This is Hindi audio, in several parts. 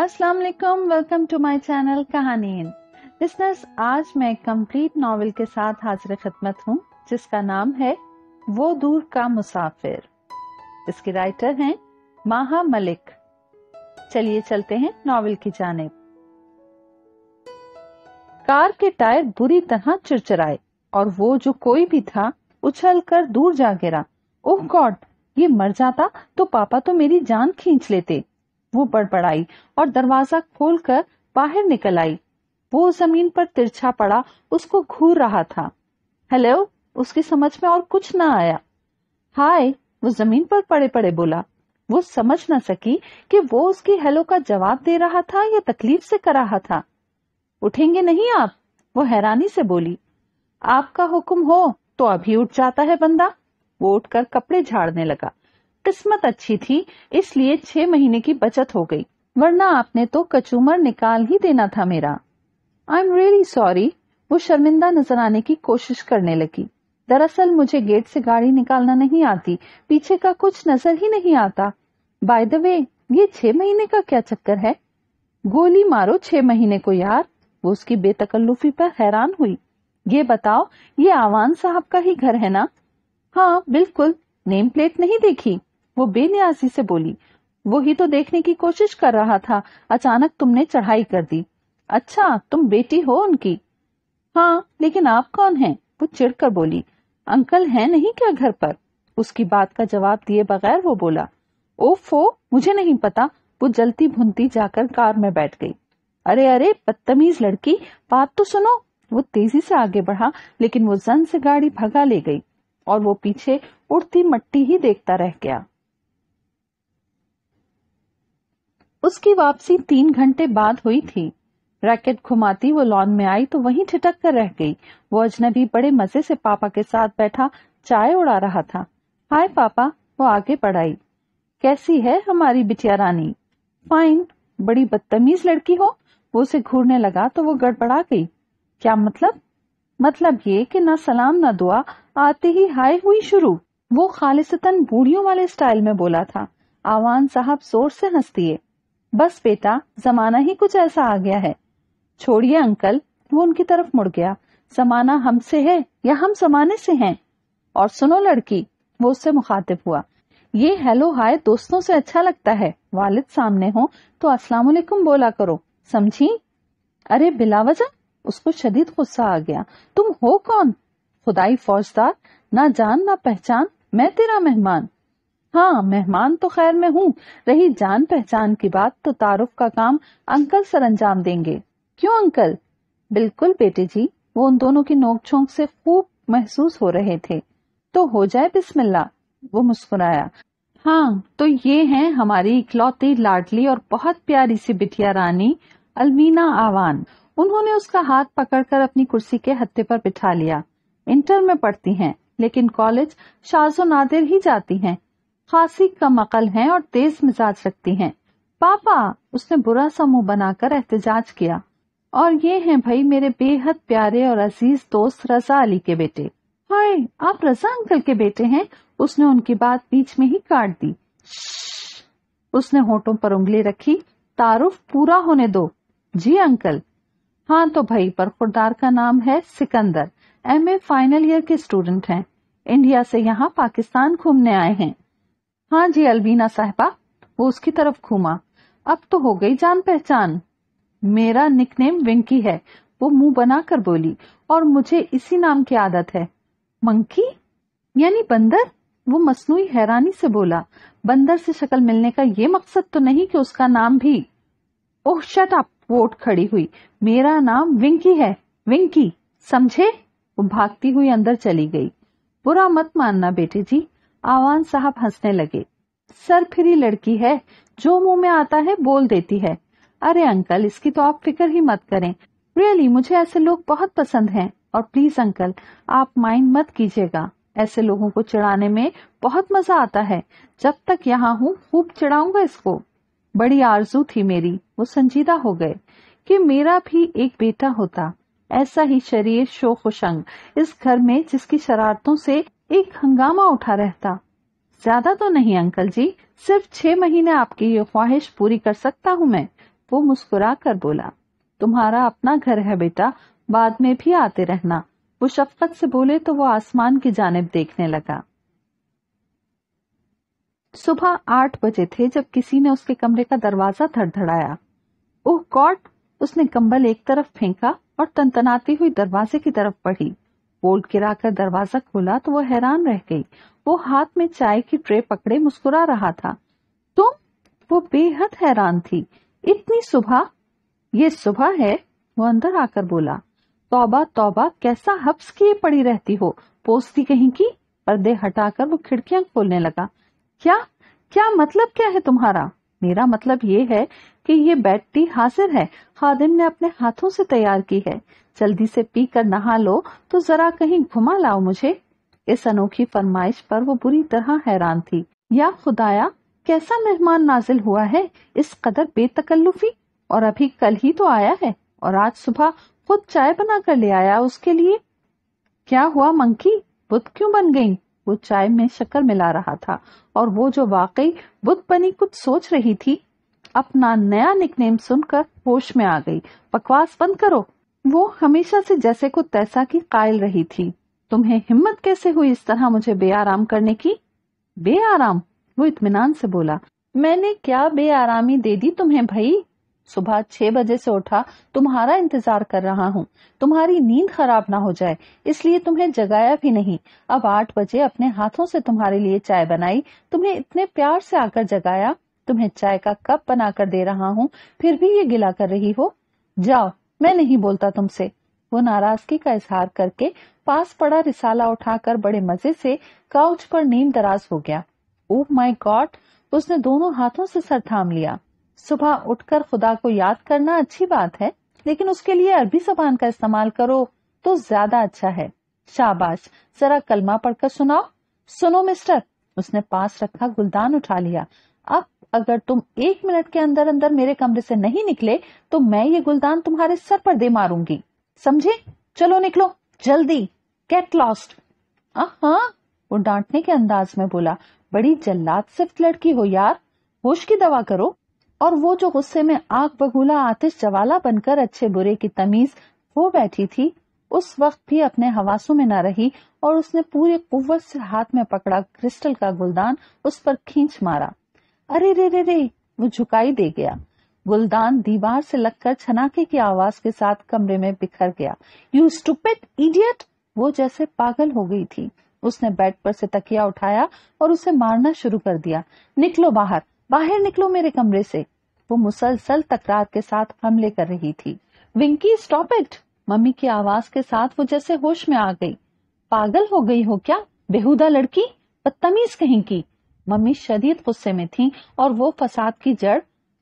अस्सलाम वालेकुम वेलकम टू माय चैनल कहानी लिसनर्स आज मैं कंप्लीट नावल के साथ हाजिर खिदमत हूँ जिसका नाम है वो दूर का मुसाफिर इसके राइटर हैं माहा मलिक चलिए चलते हैं नॉवेल की जानेब कार के टायर बुरी तरह चिड़चिड़ाए और वो जो कोई भी था उछल कर दूर जा गिरा ओह गॉड ये मर जाता तो पापा तो मेरी जान खींच लेते वो बड़बड़ आई और दरवाजा खोलकर बाहर निकल आई वो जमीन पर तिरछा पड़ा उसको घूर रहा था हेलो उसकी समझ में और कुछ ना आया हाय वो जमीन पर पड़े पड़े बोला वो समझ ना सकी कि वो उसकी हेलो का जवाब दे रहा था या तकलीफ से कर रहा था उठेंगे नहीं आप वो हैरानी से बोली आपका हुक्म हो तो अभी उठ जाता है बंदा वो उठकर कपड़े झाड़ने लगा किस्मत अच्छी थी इसलिए छह महीने की बचत हो गई वरना आपने तो कचूमर निकाल ही देना था मेरा आई एम रियली सॉरी वो शर्मिंदा नजर आने की कोशिश करने लगी दरअसल मुझे गेट से गाड़ी निकालना नहीं आती पीछे का कुछ नजर ही नहीं आता बाय द वे ये छह महीने का क्या चक्कर है गोली मारो छह महीने को यार वो उसकी बेतकल्लुफी पर हैरान हुई ये बताओ ये आवान साहब का ही घर है ना हाँ बिल्कुल नेम प्लेट नहीं देखी वो बेनियाजी से बोली वो ही तो देखने की कोशिश कर रहा था अचानक तुमने चढ़ाई कर दी अच्छा तुम बेटी हो उनकी हाँ लेकिन आप कौन हैं वो चिढ़कर बोली अंकल है नहीं क्या घर पर उसकी बात का जवाब दिए बगैर वो बोला ओफो मुझे नहीं पता वो जलती भुनती जाकर कार में बैठ गई अरे अरे बदतमीज लड़की बात तो सुनो वो तेजी से आगे बढ़ा लेकिन वो जन से गाड़ी भगा ले गई और वो पीछे उड़ती मट्टी ही देखता रह गया उसकी वापसी तीन घंटे बाद हुई थी रैकेट घुमाती वो लॉन में आई तो वहीं ठिटक कर रह गई वो अजनबी बड़े मजे से पापा के साथ बैठा चाय उड़ा रहा था हाय पापा वो आगे बढ़ाई कैसी है हमारी बिटिया रानी फाइन बड़ी बदतमीज लड़की हो वो उसे घूरने लगा तो वो गड़बड़ा गई क्या मतलब मतलब ये कि ना सलाम ना दुआ आते ही हाय हुई शुरू वो खालिसतन बूढ़ियों वाले स्टाइल में बोला था आवान साहब जोर से हंस दिए बस बेटा जमाना ही कुछ ऐसा आ गया है छोड़िए अंकल वो उनकी तरफ मुड़ गया जमाना हमसे है या हम जमाने से हैं और सुनो लड़की वो उससे मुखातिब हुआ ये हेलो हाय दोस्तों से अच्छा लगता है वालिद सामने हो तो अस्सलाम वालेकुम बोला करो समझी अरे बिलावजा उसको शदीद गुस्सा आ गया तुम हो कौन खुदाई फौजदार ना जान ना पहचान मैं तेरा मेहमान हाँ मेहमान तो खैर मैं हूँ रही जान पहचान की बात तो तारुफ का काम अंकल सर अंजाम देंगे क्यों अंकल बिल्कुल बेटे जी वो उन दोनों की नोक छोंक से खूब महसूस हो रहे थे तो हो जाए बिस्मिल्ला वो मुस्कुराया हाँ तो ये हैं हमारी इकलौती लाडली और बहुत प्यारी सी बिटिया रानी अलमीना आवान उन्होंने उसका हाथ पकड़कर अपनी कुर्सी के हत्थे पर बिठा लिया इंटर में पढ़ती हैं लेकिन कॉलेज शाजो नादिर ही जाती हैं खासी कम अकल है और तेज मिजाज रखती है पापा उसने बुरा सा मुंह बनाकर एहतजाज किया और ये हैं भाई मेरे बेहद प्यारे और अजीज दोस्त रजा अली के बेटे हाय आप रजा अंकल के बेटे हैं उसने उनकी बात बीच में ही काट दी उसने होठों पर उंगली रखी तारुफ पूरा होने दो जी अंकल हाँ तो भाई पर खुरदार का नाम है सिकंदर एमए फाइनल ईयर के स्टूडेंट हैं इंडिया से यहाँ पाकिस्तान घूमने आए हैं हाँ जी अलबीना साहबा वो उसकी तरफ घूमा अब तो हो गई जान पहचान मेरा निकनेम विंकी है वो मुंह बनाकर बोली और मुझे इसी नाम की आदत है मंकी यानी बंदर वो मसनू हैरानी से बोला बंदर से शक्ल मिलने का ये मकसद तो नहीं कि उसका नाम भी ओह शट अप वोट खड़ी हुई मेरा नाम विंकी है विंकी समझे वो भागती हुई अंदर चली गई बुरा मत मानना बेटे जी आवान साहब हंसने लगे सरफिरी लड़की है जो मुंह में आता है बोल देती है अरे अंकल इसकी तो आप फिक्र ही मत करें रियली really, मुझे ऐसे लोग बहुत पसंद हैं और प्लीज अंकल आप माइंड मत कीजिएगा ऐसे लोगों को चढ़ाने में बहुत मजा आता है जब तक यहाँ हूँ खूब चढ़ाऊंगा इसको बड़ी आरजू थी मेरी वो संजीदा हो गए कि मेरा भी एक बेटा होता ऐसा ही शरीर खुशंग इस घर में जिसकी शरारतों से एक हंगामा उठा रहता ज्यादा तो नहीं अंकल जी सिर्फ छह महीने आपकी ये ख्वाहिश पूरी कर सकता हूँ मैं वो मुस्कुरा कर बोला तुम्हारा अपना घर है बेटा बाद में भी आते रहना वो शफकत से बोले तो वो आसमान की जानब देखने लगा सुबह आठ बजे थे जब किसी ने उसके कमरे का दरवाजा धड़धड़ाया ओह कॉट उसने कंबल एक तरफ फेंका और तनतनाती हुई दरवाजे की तरफ बढ़ी बोल्ट गिराकर दरवाजा खोला तो वो हैरान रह गई वो हाथ में चाय की ट्रे पकड़े मुस्कुरा रहा था तुम तो वो बेहद हैरान थी इतनी सुबह ये सुबह है वो अंदर आकर बोला तौबा तौबा कैसा हब्स किए पड़ी रहती हो पोस्ती कहीं की पर्दे हटाकर वो खिड़कियां खोलने लगा क्या क्या मतलब क्या है तुम्हारा मेरा मतलब ये है कि ये बेड टी हाजिर है खादिम ने अपने हाथों से तैयार की है जल्दी से पी कर नहा लो तो जरा कहीं घुमा लाओ मुझे इस अनोखी फरमाइश पर वो बुरी तरह हैरान थी या खुदाया कैसा मेहमान नाजिल हुआ है इस कदर बेतकल्लुफी और अभी कल ही तो आया है और आज सुबह खुद चाय बना कर ले आया उसके लिए क्या हुआ मंकी बुद्ध क्यों बन गई वो चाय में शक्कर मिला रहा था और वो जो वाकई बुद्ध बनी कुछ सोच रही थी अपना नया निकनेम सुनकर होश में आ गई बकवास बंद करो वो हमेशा से जैसे को तैसा की कायल रही थी तुम्हें हिम्मत कैसे हुई इस तरह मुझे बेआराम करने की बेआराम वो इतमान से बोला मैंने क्या बेआरामी दे दी तुम्हें भाई सुबह छह बजे से उठा तुम्हारा इंतजार कर रहा हूँ तुम्हारी नींद खराब ना हो जाए इसलिए तुम्हें जगाया भी नहीं अब आठ बजे अपने हाथों से तुम्हारे लिए चाय बनाई तुम्हें इतने प्यार से आकर जगाया तुम्हें चाय का कप बनाकर दे रहा हूँ फिर भी ये गिला कर रही हो जाओ मैं नहीं बोलता तुमसे वो नाराजगी का इजहार करके पास पड़ा रिसाला उठाकर बड़े मजे से काउच पर नीम दराज हो गया ऊप माई गॉड उसने दोनों हाथों से सर थाम लिया सुबह उठकर खुदा को याद करना अच्छी बात है लेकिन उसके लिए अरबी जबान का इस्तेमाल करो तो ज्यादा अच्छा है शाबाश जरा कलमा पढ़कर सुनाओ सुनो मिस्टर उसने पास रखा गुलदान उठा लिया अब अगर तुम एक मिनट के अंदर अंदर मेरे कमरे से नहीं निकले तो मैं ये गुलदान तुम्हारे सर पर दे मारूंगी समझे चलो निकलो जल्दी गेट लॉस्ट हाँ वो डांटने के अंदाज में बोला बड़ी जल्लाद सिर्फ लड़की हो यार होश की दवा करो और वो जो गुस्से में आग बगुला आतिश जवाला बनकर अच्छे बुरे की तमीज हो बैठी थी उस वक्त भी अपने हवासों में न रही और उसने पूरे कुत से हाथ में पकड़ा क्रिस्टल का गुलदान उस पर खींच मारा अरे रे रे रे वो झुकाई दे गया गुलदान दीवार से लगकर छनाके की आवाज के साथ कमरे में बिखर गया यू स्टूपिड इडियट वो जैसे पागल हो गई थी उसने बेड पर से तकिया उठाया और उसे मारना शुरू कर दिया निकलो बाहर बाहर निकलो मेरे कमरे से वो मुसलसल तकरार के साथ हमले कर रही थी विंकी स्टॉप इट मम्मी की आवाज के साथ वो जैसे होश में आ गई पागल हो गई हो क्या बेहुदा लड़की बदतमीज कहीं की मम्मी शदीद गुस्से में थी और वो फसाद की जड़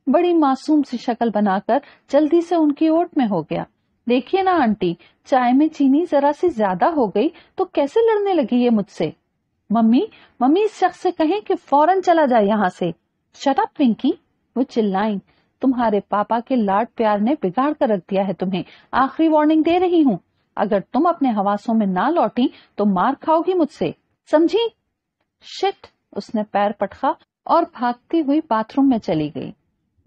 बड़ी मासूम सी शक्ल बनाकर जल्दी से उनकी ओट में हो गया देखिए ना आंटी चाय में चीनी जरा सी ज्यादा हो गई तो कैसे लड़ने लगी ये मुझसे मम्मी मम्मी इस शख्स से कहें कि फौरन चला जाए यहाँ से शटअप पिंकी वो चिल्लाई तुम्हारे पापा के लाड प्यार ने बिगाड़ कर रख दिया है तुम्हें आखिरी वार्निंग दे रही हूँ अगर तुम अपने हवासों में ना लौटी तो मार खाओगी मुझसे समझी शिट उसने पैर पटखा और भागती हुई बाथरूम में चली गई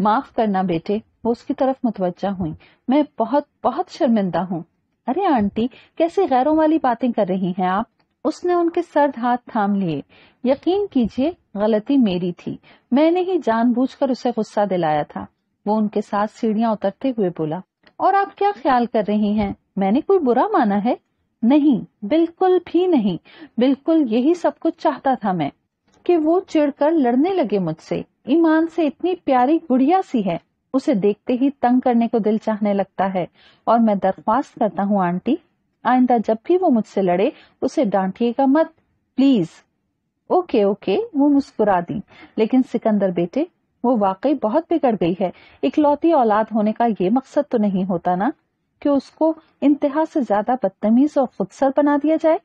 माफ करना बेटे वो उसकी तरफ मुतवजा हुई मैं बहुत बहुत शर्मिंदा हूँ अरे आंटी कैसे गैरों वाली बातें कर रही हैं आप उसने उनके सर्द हाथ थाम लिए यकीन कीजिए गलती मेरी थी मैंने ही जानबूझकर उसे गुस्सा दिलाया था वो उनके साथ सीढ़ियां उतरते हुए बोला और आप क्या ख्याल कर रही हैं मैंने कोई बुरा माना है नहीं बिल्कुल भी नहीं बिल्कुल यही सब कुछ चाहता था मैं कि वो चिड़कर लड़ने लगे मुझसे ईमान से इतनी प्यारी गुड़िया सी है उसे देखते ही तंग करने को दिल चाहने लगता है और मैं दरख्वास्त करता हूँ आंटी आइंदा जब भी वो मुझसे लड़े उसे डांटिएगा मत प्लीज ओके ओके वो मुस्कुरा दी लेकिन सिकंदर बेटे वो वाकई बहुत बिगड़ गई है इकलौती औलाद होने का ये मकसद तो नहीं होता ना कि उसको इंतहा से ज्यादा बदतमीज और खुदसर बना दिया जाए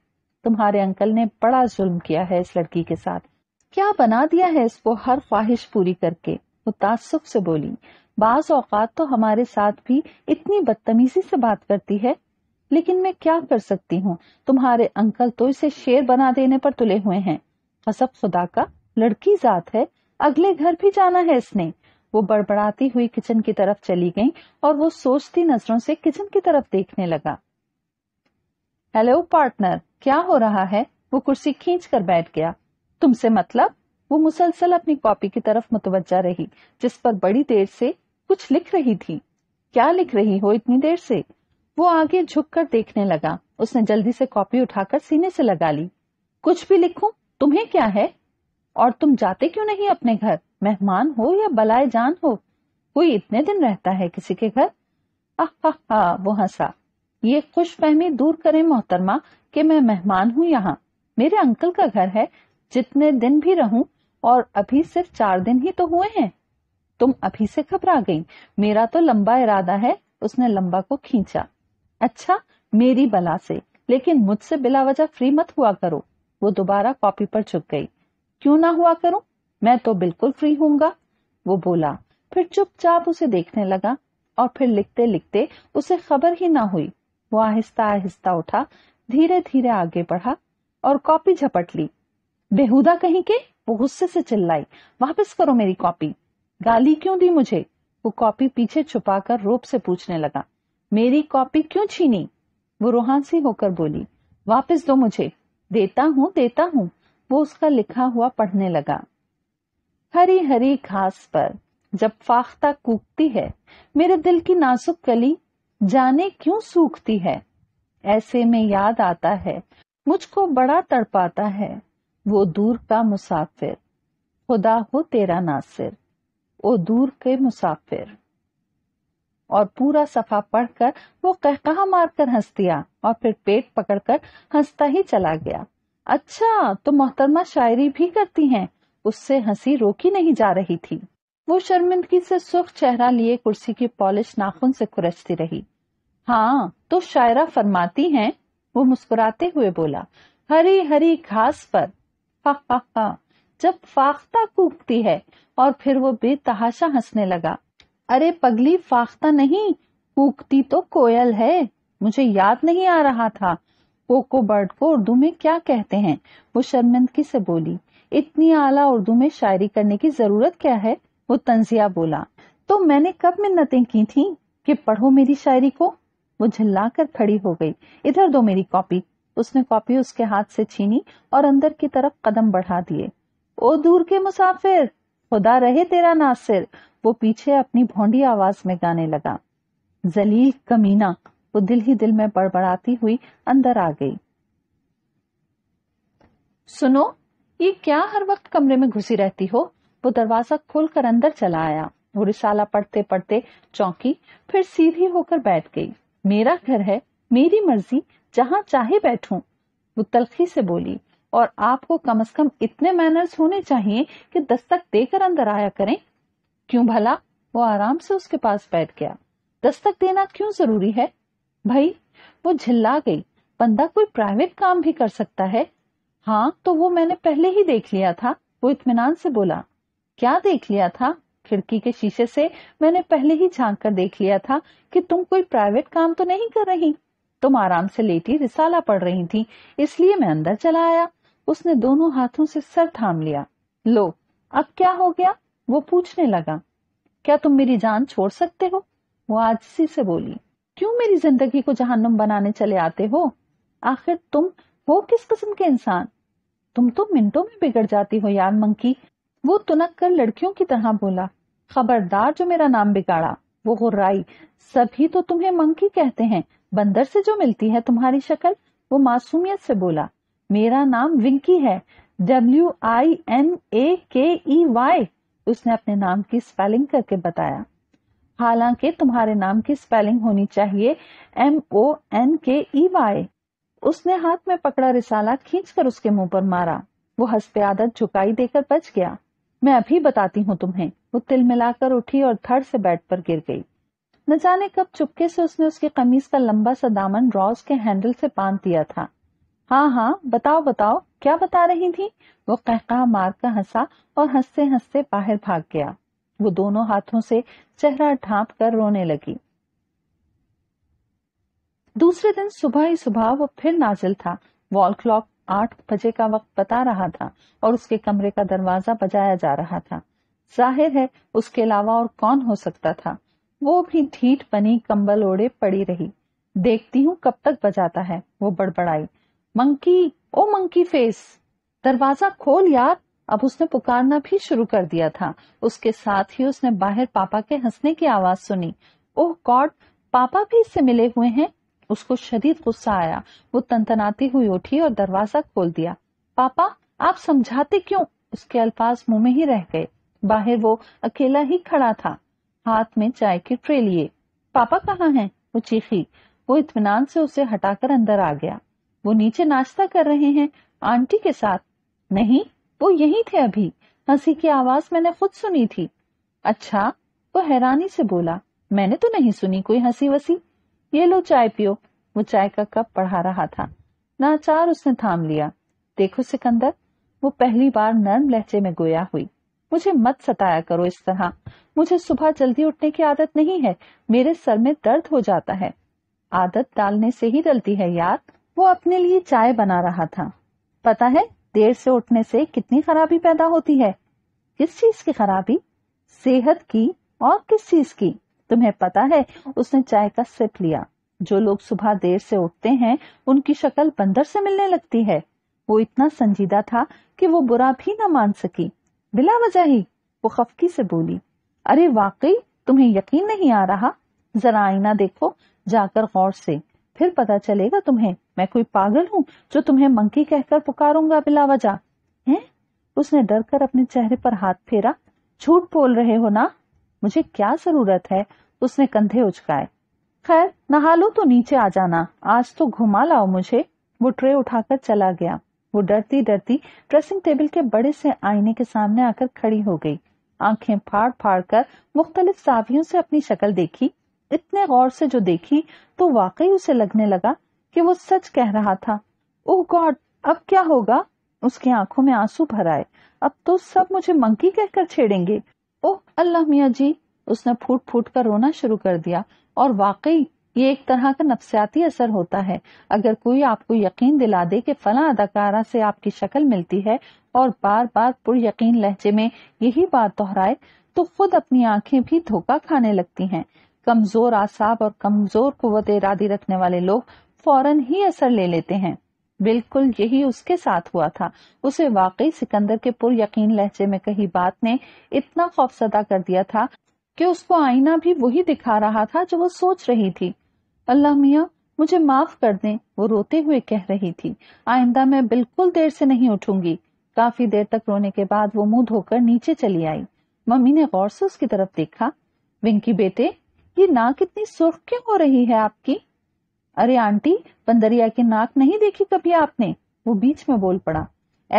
तुम्हारे अंकल ने बड़ा जुल्म किया है इस लड़की के साथ क्या बना दिया है इसको हर ख्वाहिश पूरी करके वो तासुब से बोली बाज औकात तो हमारे साथ भी इतनी बदतमीजी से बात करती है लेकिन मैं क्या कर सकती हूँ तुम्हारे अंकल तो इसे शेर बना देने पर तुले हुए हैं कसब खुदा का लड़की जात है अगले घर भी जाना है इसने वो बड़बड़ाती हुई किचन की तरफ चली गई और वो सोचती नजरों से किचन की तरफ देखने लगा हेलो पार्टनर क्या हो रहा है वो कुर्सी खींच कर बैठ गया तुमसे मतलब वो मुसलसल अपनी कॉपी की तरफ मुतवजा रही जिस पर बड़ी देर से कुछ लिख रही थी क्या लिख रही हो इतनी देर से वो आगे झुककर देखने लगा उसने जल्दी से कॉपी उठाकर सीने से लगा ली कुछ भी लिखूं तुम्हें क्या है और तुम जाते क्यों नहीं अपने घर मेहमान हो या बलाए जान हो कोई इतने दिन रहता है किसी के घर आह हा वो हंसा ये खुश दूर करे मोहतरमा कि मैं मेहमान हूँ यहाँ मेरे अंकल का घर है जितने दिन भी रहूं और अभी सिर्फ चार दिन ही तो हुए हैं तुम अभी से घबरा गई मेरा तो लंबा इरादा है उसने लंबा को खींचा अच्छा मेरी बला से लेकिन मुझसे बिला वजह फ्री मत हुआ करो वो दोबारा कॉपी पर चुप गई क्यों ना हुआ करूं मैं तो बिल्कुल फ्री हूंगा वो बोला फिर चुपचाप उसे देखने लगा और फिर लिखते लिखते उसे खबर ही ना हुई वो आहिस्ता आहिस्ता उठा धीरे धीरे आगे बढ़ा और कॉपी झपट ली बेहुदा कहीं के वो गुस्से से चिल्लाई वापस करो मेरी कॉपी गाली क्यों दी मुझे वो कॉपी पीछे छुपाकर रोप से पूछने लगा मेरी कॉपी क्यों छीनी वो सी होकर बोली वापस दो मुझे देता हूँ देता हूँ वो उसका लिखा हुआ पढ़ने लगा हरी हरी घास पर जब फाख्ता कूकती है मेरे दिल की नासुक कली जाने क्यों सूखती है ऐसे में याद आता है मुझको बड़ा तड़पाता है वो दूर का मुसाफिर खुदा हो तेरा नासिर वो दूर के मुसाफिर और पूरा सफा पढ़कर वो कहकहा मारकर हंस दिया और फिर पेट पकड़कर हंसता ही चला गया अच्छा तो मोहतरमा शायरी भी करती हैं उससे हंसी रोकी नहीं जा रही थी वो शर्मिंदगी से सुख चेहरा लिए कुर्सी की पॉलिश नाखून से खुरचती रही हाँ तो शायरा फरमाती हैं वो मुस्कुराते हुए बोला हरी हरी घास पर जब फाख्ता कूकती है और फिर वो बेतहाशा हंसने लगा अरे पगली फाख्ता नहीं कूकती तो कोयल है मुझे याद नहीं आ रहा था कोको बर्ड को उर्दू में क्या कहते हैं वो शर्मिंदगी से बोली इतनी आला उर्दू में शायरी करने की जरूरत क्या है वो तंजिया बोला तो मैंने कब मिन्नतें की थी कि पढ़ो मेरी शायरी को वो झल्ला कर खड़ी हो गई इधर दो मेरी कॉपी उसने कॉपी उसके हाथ से छीनी और अंदर की तरफ कदम बढ़ा दिए ओ दूर के मुसाफिर खुदा रहे तेरा नासिर वो पीछे अपनी भोंडी आवाज में गाने लगा जलील कमीना वो दिल ही दिल में बड़बड़ाती हुई अंदर आ गई सुनो ये क्या हर वक्त कमरे में घुसी रहती हो वो दरवाजा खोलकर अंदर चला आया वो रिसाला पढ़ते पढ़ते चौंकी फिर सीधी होकर बैठ गई मेरा घर है मेरी मर्जी जहां चाहे बैठूं वो तलखी से बोली और आपको कम से कम इतने मैनर्स होने चाहिए कि दस्तक देकर अंदर आया करें क्यों भला वो आराम से उसके पास बैठ गया दस्तक देना क्यों जरूरी है भाई वो झिल्ला गई बंदा कोई प्राइवेट काम भी कर सकता है हाँ तो वो मैंने पहले ही देख लिया था वो इतमान से बोला क्या देख लिया था खिड़की के शीशे से मैंने पहले ही झांक कर देख लिया था कि तुम कोई प्राइवेट काम तो नहीं कर रही तुम आराम से लेटी रिसाला पढ़ रही थी इसलिए मैं अंदर चला आया उसने दोनों हाथों से सर थाम लिया लो अब क्या हो गया वो पूछने लगा क्या तुम मेरी जान छोड़ सकते हो वो आजसी से बोली क्यों मेरी जिंदगी को जहन्नुम बनाने चले आते हो आखिर तुम हो किस किस्म के इंसान तुम तो मिनटों में बिगड़ जाती हो यार मंकी वो तुनक कर लड़कियों की तरह बोला खबरदार जो मेरा नाम बिगाड़ा वो गुर्राई सभी तो तुम्हें मंकी कहते हैं बंदर से जो मिलती है तुम्हारी शक्ल वो मासूमियत से बोला मेरा नाम विंकी है डब्ल्यू आई एन ए के ई वाई उसने अपने नाम की स्पेलिंग करके बताया हालांकि तुम्हारे नाम की स्पेलिंग होनी चाहिए एम ओ एन के ई वाई उसने हाथ में पकड़ा रिसाला खींचकर उसके मुंह पर मारा वो हंसते आदत झुकाई देकर बच गया मैं अभी बताती हूँ तुम्हें वो तिल मिलाकर उठी और थर से बेड पर गिर गई न जाने कब चुपके से उसने उसकी कमीज का लंबा सा दामन रॉस के हैंडल से बांध दिया था हाँ हाँ बताओ बताओ क्या बता रही थी वो कहका मारकर हंसा और हंसते हंसते बाहर भाग गया वो दोनों हाथों से चेहरा ढांप कर रोने लगी दूसरे दिन सुबह ही सुबह वो फिर नाजिल था वॉल क्लॉक आठ बजे का वक्त बता रहा था और उसके कमरे का दरवाजा बजाया जा रहा था जाहिर है उसके अलावा और कौन हो सकता था वो भी ढीठ बनी कंबल ओढ़े पड़ी रही देखती हूँ कब तक बजाता है वो बड़बड़ाई मंकी ओ मंकी फेस दरवाजा खोल यार अब उसने पुकारना भी शुरू कर दिया था उसके साथ ही उसने बाहर पापा के हंसने की आवाज सुनी ओह गॉड पापा भी इससे मिले हुए हैं उसको शदीद गुस्सा आया वो तनतनाती हुई उठी और दरवाजा खोल दिया पापा आप समझाते क्यों उसके अल्फाज मुंह में ही रह गए बाहर वो अकेला ही खड़ा था हाथ में चाय की ट्रे लिए पापा कहाँ हैं वो चीखी वो इतमान से उसे हटाकर अंदर आ गया वो नीचे नाश्ता कर रहे हैं आंटी के साथ नहीं वो यही थे अभी हंसी की आवाज मैंने खुद सुनी थी अच्छा वो हैरानी से बोला मैंने तो नहीं सुनी कोई हंसी वसी ये लो चाय पियो वो चाय का कप पढ़ा रहा था नाचार उसने थाम लिया देखो सिकंदर वो पहली बार नर्म लहजे में गोया हुई मुझे मत सताया करो इस तरह मुझे सुबह जल्दी उठने की आदत नहीं है मेरे सर में दर्द हो जाता है आदत डालने से ही डलती है यार वो अपने लिए चाय बना रहा था पता है देर से उठने से कितनी खराबी पैदा होती है किस चीज की खराबी सेहत की और किस चीज की तुम्हें पता है उसने चाय का सिप लिया जो लोग सुबह देर से उठते हैं उनकी शक्ल बंदर से मिलने लगती है वो इतना संजीदा था कि वो बुरा भी न मान सकी बिला वजह ही वो खफकी से बोली अरे वाकई तुम्हें यकीन नहीं आ रहा जरा आईना देखो जाकर गौर से फिर पता चलेगा तुम्हें मैं कोई पागल हूँ जो तुम्हें मंकी कहकर पुकारूंगा बिला वजह है उसने डर कर अपने चेहरे पर हाथ फेरा झूठ बोल रहे हो ना मुझे क्या जरूरत है उसने कंधे उचकाए खैर नहा लो तो नीचे आ जाना आज तो घुमा लाओ मुझे वो ट्रे उठाकर चला गया वो डरती डरती ड्रेसिंग टेबल के बड़े से आईने के सामने आकर खड़ी हो गई आंखें फाड़ फाड़ कर मुख्तलिफ सावियों से अपनी शक्ल देखी इतने गौर से जो देखी तो वाकई उसे लगने लगा कि वो सच कह रहा था ओह गॉड अब क्या होगा उसकी आंखों में आंसू भर आए अब तो सब मुझे मंकी कहकर छेड़ेंगे ओह अल्लाह मिया जी उसने फूट फूट कर रोना शुरू कर दिया और वाकई ये एक तरह का नफसियाती असर होता है अगर कोई आपको यकीन दिला दे कि फला अदाकारा से आपकी शक्ल मिलती है और बार बार पुर यकीन लहजे में यही बात दोहराए तो खुद अपनी आँखें भी धोखा खाने लगती है कमजोर आसाब और कमजोर कुत इरादी रखने वाले लोग फौरन ही असर ले लेते हैं बिल्कुल यही उसके साथ हुआ था उसे वाकई सिकंदर के पुर यकीन लहजे में कही बात ने इतना खौफसदा कर दिया था कि उसको आईना भी वही दिखा रहा था जो वो सोच रही थी अल्लाह मिया मुझे माफ कर दें वो रोते हुए कह रही थी आइंदा मैं बिल्कुल देर से नहीं उठूंगी काफी देर तक रोने के बाद वो मुंह धोकर नीचे चली आई मम्मी ने गौर से उसकी तरफ देखा विंकी बेटे ये नाक इतनी सुर्ख क्यों हो रही है आपकी अरे आंटी बंदरिया की नाक नहीं देखी कभी आपने वो बीच में बोल पड़ा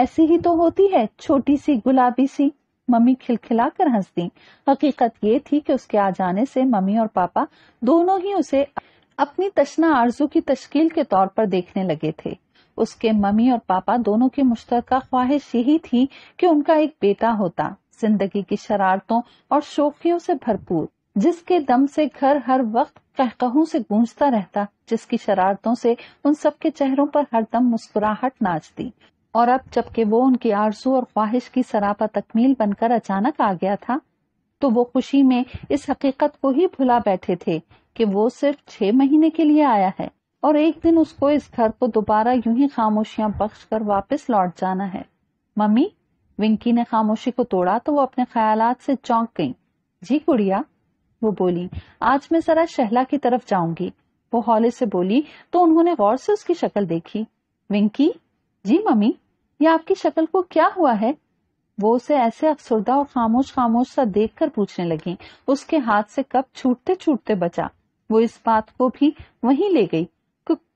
ऐसी ही तो होती है छोटी सी गुलाबी सी मम्मी खिलखिला कर हंस दी हकीकत ये थी कि उसके आ जाने से मम्मी और पापा दोनों ही उसे अपनी तशना आरजू की तश्कील के तौर पर देखने लगे थे उसके मम्मी और पापा दोनों की मुश्तर ख्वाहिश यही थी कि उनका एक बेटा होता जिंदगी की शरारतों और शोखियों से भरपूर जिसके दम से घर हर वक्त कहकहों से गूंजता रहता जिसकी शरारतों से उन सबके चेहरों पर दम मुस्कुराहट नाचती और अब जबकि वो उनकी आरजू और ख्वाहिश की सरापा तकमील बनकर अचानक आ गया था तो वो खुशी में इस हकीकत को ही भुला बैठे थे कि वो सिर्फ छह महीने के लिए आया है और एक दिन उसको इस घर को दोबारा यूं ही खामोशियां बख्श कर वापस लौट जाना है मम्मी विंकी ने खामोशी को तोड़ा तो वो अपने ख्याल से चौंक गई जी गुड़िया वो बोली आज मैं जरा शहला की तरफ जाऊंगी वो हौले से बोली तो उन्होंने गौर से उसकी शक्ल देखी विंकी जी मम्मी ये आपकी शक्ल को क्या हुआ है वो उसे ऐसे अफसरदा और खामोश खामोश सा देखकर पूछने लगी उसके हाथ से कब छूटते छूटते बचा वो इस बात को भी वहीं ले गई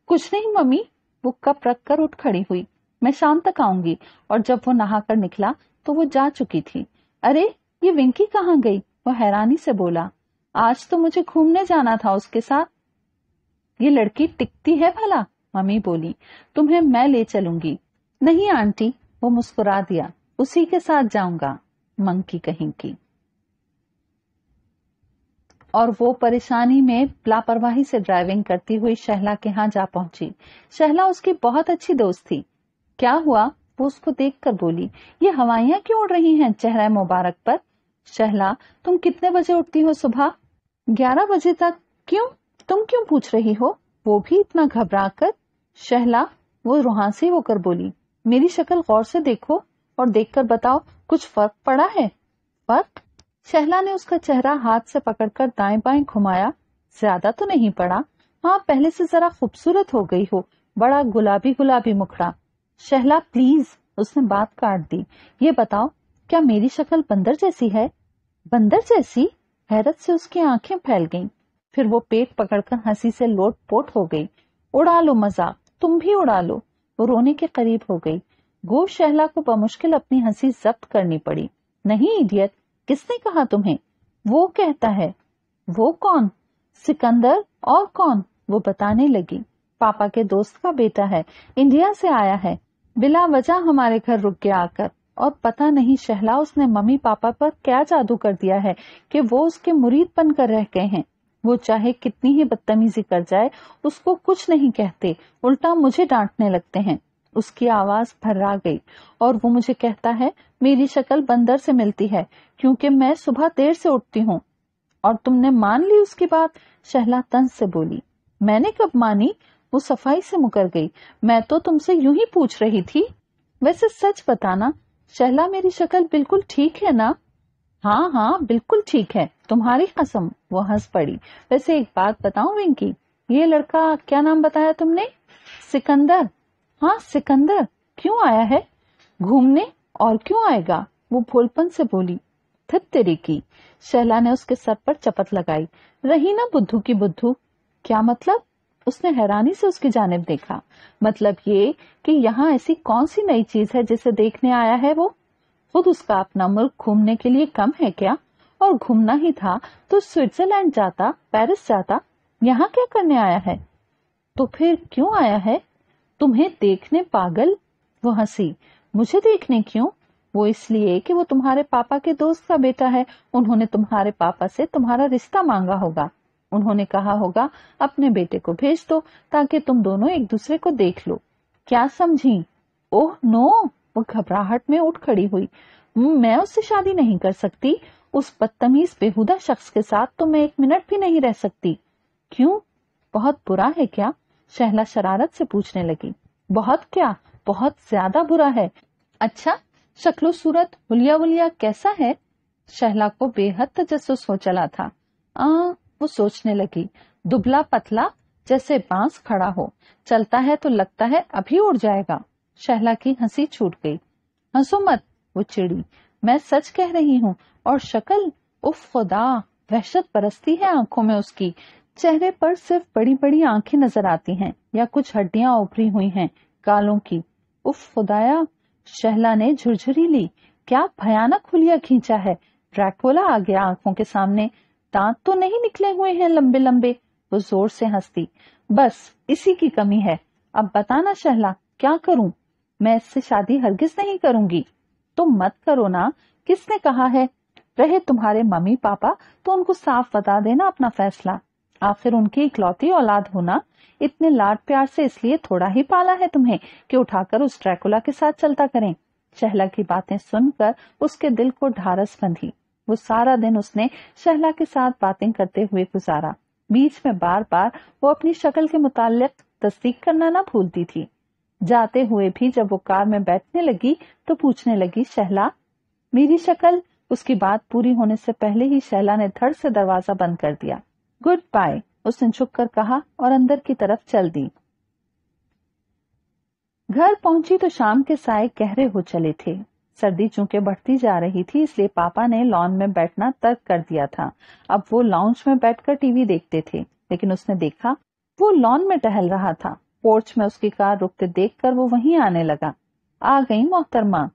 कुछ नहीं मम्मी वो कप रख कर उठ खड़ी हुई मैं शाम तक आऊंगी और जब वो नहा कर निकला तो वो जा चुकी थी अरे ये विंकी कहाँ गई वो हैरानी से बोला आज तो मुझे घूमने जाना था उसके साथ ये लड़की टिकती है भला मम्मी बोली तुम्हें मैं ले चलूंगी नहीं आंटी वो मुस्कुरा दिया उसी के साथ जाऊंगा मंकी कहीं की और वो परेशानी में लापरवाही से ड्राइविंग करती हुई शहला के यहाँ जा पहुंची शहला उसकी बहुत अच्छी दोस्त थी क्या हुआ वो उसको देखकर बोली ये हवाइया क्यों उड़ रही हैं चेहरा मुबारक पर शहला तुम कितने बजे उठती हो सुबह ग्यारह बजे तक क्यों तुम क्यों पूछ रही हो वो भी इतना घबरा कर शहला वो रुहासी होकर बोली मेरी शक्ल गौर से देखो और देखकर बताओ कुछ फर्क पड़ा है फर्क शहला ने उसका चेहरा हाथ से पकड़कर दाएं बाएं घुमाया ज्यादा तो नहीं पड़ा हाँ पहले से जरा खूबसूरत हो गई हो बड़ा गुलाबी गुलाबी मुखड़ा शहला प्लीज उसने बात काट दी ये बताओ क्या मेरी शक्ल बंदर जैसी है बंदर जैसी हैरत से उसकी आंखें फैल गईं। फिर वो पेट पकड़कर हंसी से लोट पोट हो गई उड़ा लो मजाक तुम भी उड़ा लो वो रोने के करीब हो गई गो शहला को बमुश्किल अपनी हंसी जब्त करनी पड़ी नहीं इडियट किसने कहा तुम्हें वो कहता है वो कौन सिकंदर और कौन वो बताने लगी पापा के दोस्त का बेटा है इंडिया से आया है बिला वजह हमारे घर रुक गया आकर और पता नहीं शहला उसने मम्मी पापा पर क्या जादू कर दिया है कि वो उसके मुरीद बनकर रह गए हैं वो चाहे कितनी ही बदतमीजी कर जाए उसको कुछ नहीं कहते उल्टा मुझे डांटने लगते हैं उसकी आवाज भर्रा गई और वो मुझे कहता है मेरी शक्ल बंदर से मिलती है क्योंकि मैं सुबह देर से उठती हूँ और तुमने मान ली उसकी बात शहला तंज से बोली मैंने कब मानी वो सफाई से मुकर गई मैं तो तुमसे यूं ही पूछ रही थी वैसे सच बताना शहला मेरी शक्ल बिल्कुल ठीक है ना हाँ हाँ बिल्कुल ठीक है तुम्हारी कसम वो हंस पड़ी वैसे एक बात बताऊं विंकी ये लड़का क्या नाम बताया तुमने सिकंदर हाँ सिकंदर क्यों आया है घूमने और क्यों आएगा वो भोलपन से बोली थत तेरे की शैला ने उसके सर पर चपत लगाई रही ना बुद्धू की बुद्धू क्या मतलब उसने हैरानी से उसकी जानब देखा मतलब ये कि यहाँ ऐसी कौन सी नई चीज है जिसे देखने आया है वो खुद उसका अपना मुल्क घूमने के लिए कम है क्या और घूमना ही था तो स्विट्जरलैंड जाता पेरिस जाता यहाँ क्या करने आया है तो फिर क्यों आया है तुम्हें देखने पागल वो हंसी मुझे देखने क्यों वो इसलिए कि वो तुम्हारे पापा के दोस्त का बेटा है उन्होंने तुम्हारे पापा से तुम्हारा रिश्ता मांगा होगा उन्होंने कहा होगा अपने बेटे को भेज दो ताकि तुम दोनों एक दूसरे को देख लो क्या समझी ओह नो वो घबराहट में उठ खड़ी हुई हम्म, मैं उससे शादी नहीं कर सकती उस बदतमीज बेहुदा शख्स के साथ तो मैं एक मिनट भी नहीं रह सकती क्यों बहुत बुरा है क्या शहला शरारत से पूछने लगी बहुत क्या बहुत ज्यादा बुरा है अच्छा शक्लो सूरत हुलिया वुलिया कैसा है शहला को बेहद तजस्सुस हो चला था आ, वो सोचने लगी दुबला पतला जैसे बांस खड़ा हो चलता है तो लगता है अभी उड़ जाएगा शहला की हंसी छूट गई हंसो मत वो चिड़ी मैं सच कह रही हूँ और शक्ल उफ खुदा वहशत परस्ती है आंखों में उसकी चेहरे पर सिर्फ बड़ी बड़ी आंखें नजर आती हैं या कुछ हड्डियां उभरी हुई हैं गालों की उफ खुदाया शहला ने झुरझुरी ली क्या भयानक हुलिया खींचा है ड्रैकोला आ गया आंखों के सामने दांत तो नहीं निकले हुए हैं लंबे लंबे वो जोर से हंसती बस इसी की कमी है अब बताना शहला क्या करूं मैं इससे शादी हरगिज नहीं करूंगी तो मत करो ना किसने कहा है रहे तुम्हारे मम्मी पापा तो उनको साफ बता देना अपना फैसला आखिर उनकी इकलौती औलाद होना इतने लाड प्यार से इसलिए थोड़ा ही पाला है तुम्हें कि उठाकर उस ट्रैकुला के साथ चलता करें शहला की बातें सुनकर उसके दिल को ढारस बंधी वो सारा दिन उसने शहला के साथ बातें करते हुए गुजारा बीच में बार बार वो अपनी शक्ल के मुतालिक तस्दीक करना ना भूलती थी जाते हुए भी जब वो कार में बैठने लगी तो पूछने लगी शहला मेरी शक्ल उसकी बात पूरी होने से पहले ही शहला ने धड़ से दरवाजा बंद कर दिया गुड बाय उसने झुककर कहा और अंदर की तरफ चल दी घर पहुंची तो शाम के साय गहरे हो चले थे सर्दी चूंकि बढ़ती जा रही थी इसलिए पापा ने लॉन में बैठना तर्क कर दिया था अब वो लाउंज में बैठकर टीवी देखते थे लेकिन उसने देखा वो लॉन में टहल रहा था पोर्च में उसकी कार रुकते देखकर वो वहीं आने लगा आ गई मोहतरमा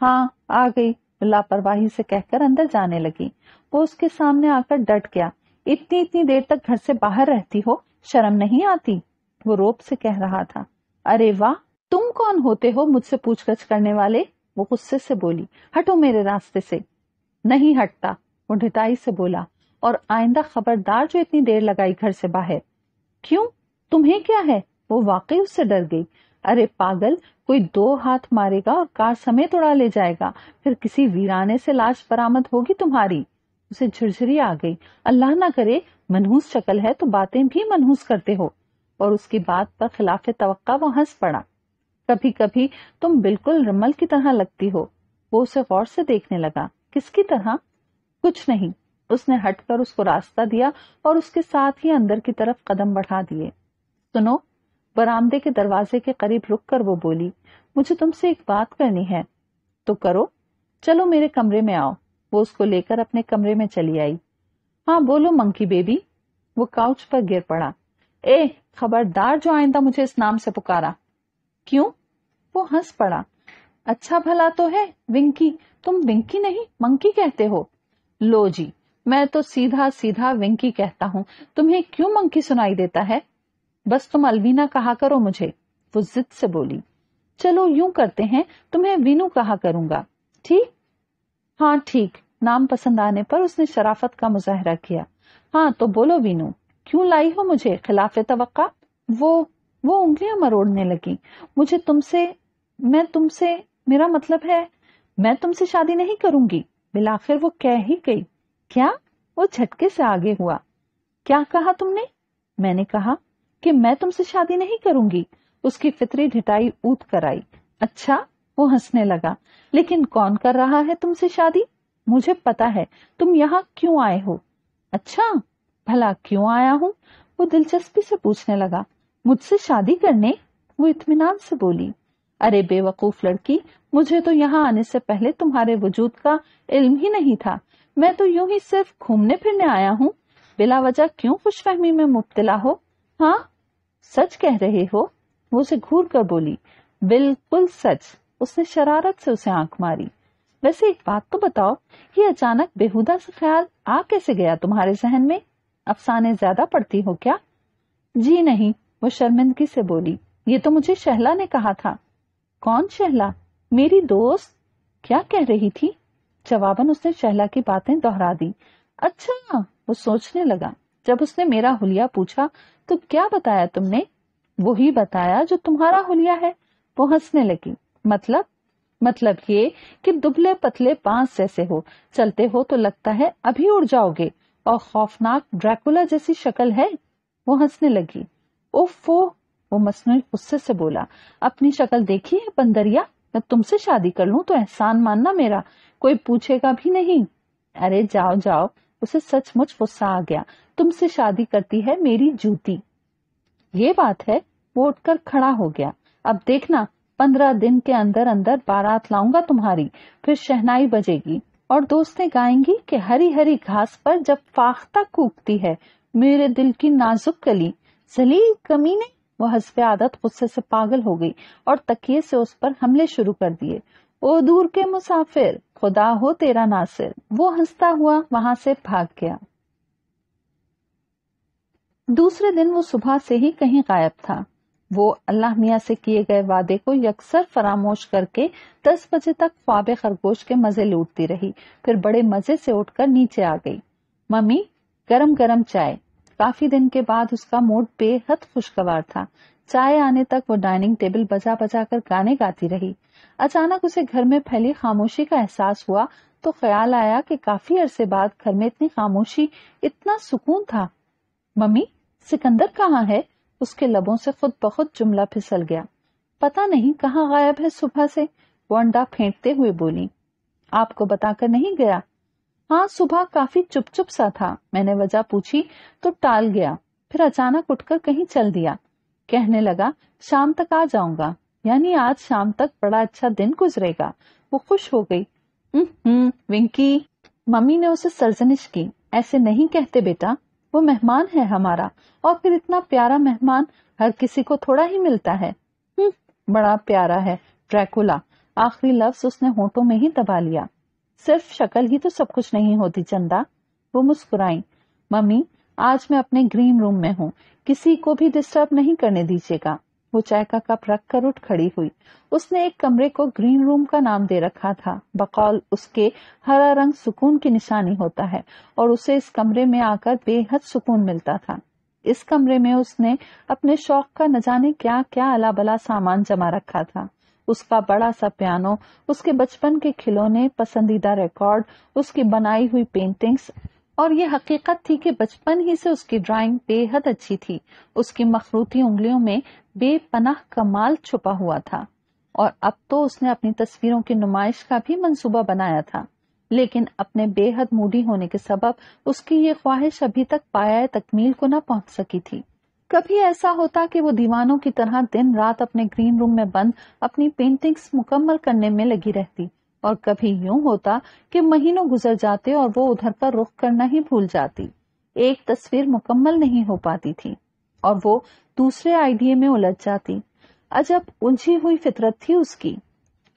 हाँ आ गई लापरवाही से कहकर अंदर जाने लगी वो उसके सामने आकर डट गया इतनी इतनी देर तक घर से बाहर रहती हो शर्म नहीं आती वो रोप से कह रहा था अरे वाह तुम कौन होते हो मुझसे पूछगछ करने वाले वो गुस्से से बोली हटो मेरे रास्ते से नहीं हटता वो ढिटाई से बोला और आइंदा खबरदार जो इतनी देर लगाई घर से बाहर क्यों तुम्हें क्या है वो वाकई उससे डर गई अरे पागल कोई दो हाथ मारेगा और कार समेत उड़ा ले जाएगा फिर किसी वीराने से लाश बरामद होगी तुम्हारी उसे झुरझुरी आ गई अल्लाह ना करे मनहूस शक्ल है तो बातें भी मनहूस करते हो और उसकी बात पर खिलाफ तो वो हंस पड़ा कभी कभी तुम बिल्कुल रमल की तरह लगती हो वो उसे गौर से देखने लगा किसकी तरह कुछ नहीं उसने हटकर उसको रास्ता दिया और उसके साथ ही अंदर की तरफ कदम बढ़ा दिए सुनो बरामदे के दरवाजे के करीब रुक कर वो बोली मुझे तुमसे एक बात करनी है तो करो चलो मेरे कमरे में आओ वो उसको लेकर अपने कमरे में चली आई हाँ बोलो मंकी बेबी वो काउच पर गिर पड़ा ए खबरदार जो आइंदा मुझे इस नाम से पुकारा क्यों वो हंस पड़ा अच्छा भला तो है विंकी तुम विंकी नहीं मंकी कहते हो लो जी मैं तो सीधा सीधा विंकी कहता हूँ तुम्हें क्यों मंकी सुनाई देता है बस तुम अलवीना कहा करो मुझे वो जिद से बोली चलो यूं करते हैं तुम्हें वीनू कहा करूंगा ठीक हाँ ठीक नाम पसंद आने पर उसने शराफत का मुजाहरा किया हाँ तो बोलो वीनू क्यों लाई हो मुझे खिलाफ तो वो वो उंगलियां मरोड़ने लगी मुझे तुमसे मैं तुमसे मेरा मतलब है मैं तुमसे शादी नहीं करूंगी बिलाखिर वो कह ही गई क्या वो झटके से आगे हुआ क्या कहा तुमने मैंने कहा कि मैं तुमसे शादी नहीं करूंगी उसकी फितरी ढिटाई ऊत कर आई अच्छा वो हंसने लगा लेकिन कौन कर रहा है तुमसे शादी मुझे पता है तुम यहाँ क्यों आए हो अच्छा भला क्यों आया हूँ वो दिलचस्पी से पूछने लगा मुझसे शादी करने वो इतमान से बोली अरे बेवकूफ लड़की मुझे तो यहाँ आने से पहले तुम्हारे वजूद का इल्म ही नहीं था मैं तो यूं ही सिर्फ घूमने फिरने आया हूँ बिला वजह क्यों खुशफहमी में मुब्तला हो हाँ सच कह रहे हो वो उसे घूर कर बोली बिल्कुल सच उसने शरारत से उसे आंख मारी वैसे एक बात तो बताओ ये अचानक बेहुदा सा ख्याल आ कैसे गया तुम्हारे जहन में अफसाने ज्यादा पड़ती हो क्या जी नहीं वो शर्मिंदगी से बोली ये तो मुझे शहला ने कहा था कौन शहला मेरी दोस्त क्या कह रही थी जवाबन उसने शहला की बातें दोहरा दी अच्छा वो सोचने लगा जब उसने मेरा हुलिया पूछा तो क्या बताया तुमने वो ही बताया जो तुम्हारा हुलिया है वो हंसने लगी मतलब मतलब ये कि दुबले पतले बांस जैसे हो चलते हो तो लगता है अभी उड़ जाओगे और खौफनाक ड्रैकुला जैसी शक्ल है वो हंसने लगी ओफो वो मसनू गुस्से से बोला अपनी शक्ल देखी है बंदरिया मैं तुमसे शादी कर लू तो एहसान मानना मेरा कोई पूछेगा भी नहीं अरे जाओ जाओ उसे सचमुच गुस्सा आ गया तुमसे शादी करती है मेरी जूती ये बात है वो उठकर खड़ा हो गया अब देखना पंद्रह दिन के अंदर अंदर बारात लाऊंगा तुम्हारी फिर शहनाई बजेगी और दोस्तें गाएंगी कि हरी हरी घास पर जब फाख्ता कूकती है मेरे दिल की नाजुक कली कमी कमीने वो हसब आदत गुस्से से पागल हो गई और तकिए से उस पर हमले शुरू कर दिए ओ दूर के मुसाफिर खुदा हो तेरा नासिर वो हंसता हुआ वहां से भाग गया दूसरे दिन वो सुबह से ही कहीं गायब था वो अल्लाह मियाँ से किए गए वादे को यकसर फरामोश करके दस बजे तक ख्वाब खरगोश के मजे लूटती रही फिर बड़े मजे से उठकर नीचे आ गई मम्मी गरम गरम चाय काफी दिन के बाद उसका मूड बेहद खुशगवार था चाय आने तक वो डाइनिंग टेबल बजा बजा कर गाने गाती रही अचानक उसे घर में फैली खामोशी का एहसास हुआ तो ख्याल आया कि काफी अरसे बाद घर में इतनी खामोशी इतना सुकून था मम्मी सिकंदर कहाँ है उसके लबों से खुद बहुत जुमला फिसल गया पता नहीं कहाँ गायब है सुबह से वो अंडा हुए बोली आपको बताकर नहीं गया हाँ सुबह काफी चुप चुप सा था मैंने वजह पूछी तो टाल गया फिर अचानक उठकर कहीं चल दिया कहने लगा शाम तक आ जाऊंगा यानी आज शाम तक बड़ा अच्छा दिन गुजरेगा वो खुश हो गई हम्म विंकी मम्मी ने उसे सरजनिश की ऐसे नहीं कहते बेटा वो मेहमान है हमारा और फिर इतना प्यारा मेहमान हर किसी को थोड़ा ही मिलता है हम्म, बड़ा प्यारा है ड्रैकुला आखिरी लफ्ज उसने होटो में ही दबा लिया सिर्फ शक्ल ही तो सब कुछ नहीं होती चंदा वो मुस्कुराई मम्मी आज मैं अपने ग्रीन रूम में हूँ किसी को भी डिस्टर्ब नहीं करने दीजिएगा वो चाय का कप रखकर उठ खड़ी हुई उसने एक कमरे को ग्रीन रूम का नाम दे रखा था बकौल उसके हरा रंग सुकून की निशानी होता है और उसे इस कमरे में आकर बेहद सुकून मिलता था इस कमरे में उसने अपने शौक का न जाने क्या क्या अलाबला सामान जमा रखा था उसका बड़ा सा पियानो उसके बचपन के खिलौने पसंदीदा रिकॉर्ड उसकी बनाई हुई पेंटिंग्स और ये हकीकत थी कि बचपन ही से उसकी ड्राइंग बेहद अच्छी थी उसकी मखरूती उंगलियों में बेपनाह कमाल छुपा हुआ था और अब तो उसने अपनी तस्वीरों की नुमाइश का भी मंसूबा बनाया था लेकिन अपने बेहद मूडी होने के सबब उसकी ये ख्वाहिश अभी तक पाया तकमील को न पहुंच सकी थी कभी ऐसा होता कि वो दीवानों की तरह दिन रात अपने ग्रीन रूम में बंद अपनी पेंटिंग्स मुकम्मल करने में लगी रहती और कभी यूं होता कि महीनों गुजर जाते और वो उधर का रुख करना ही भूल जाती एक तस्वीर मुकम्मल नहीं हो पाती थी और वो दूसरे आइडिए में उलझ जाती अजब उलझी हुई फितरत थी उसकी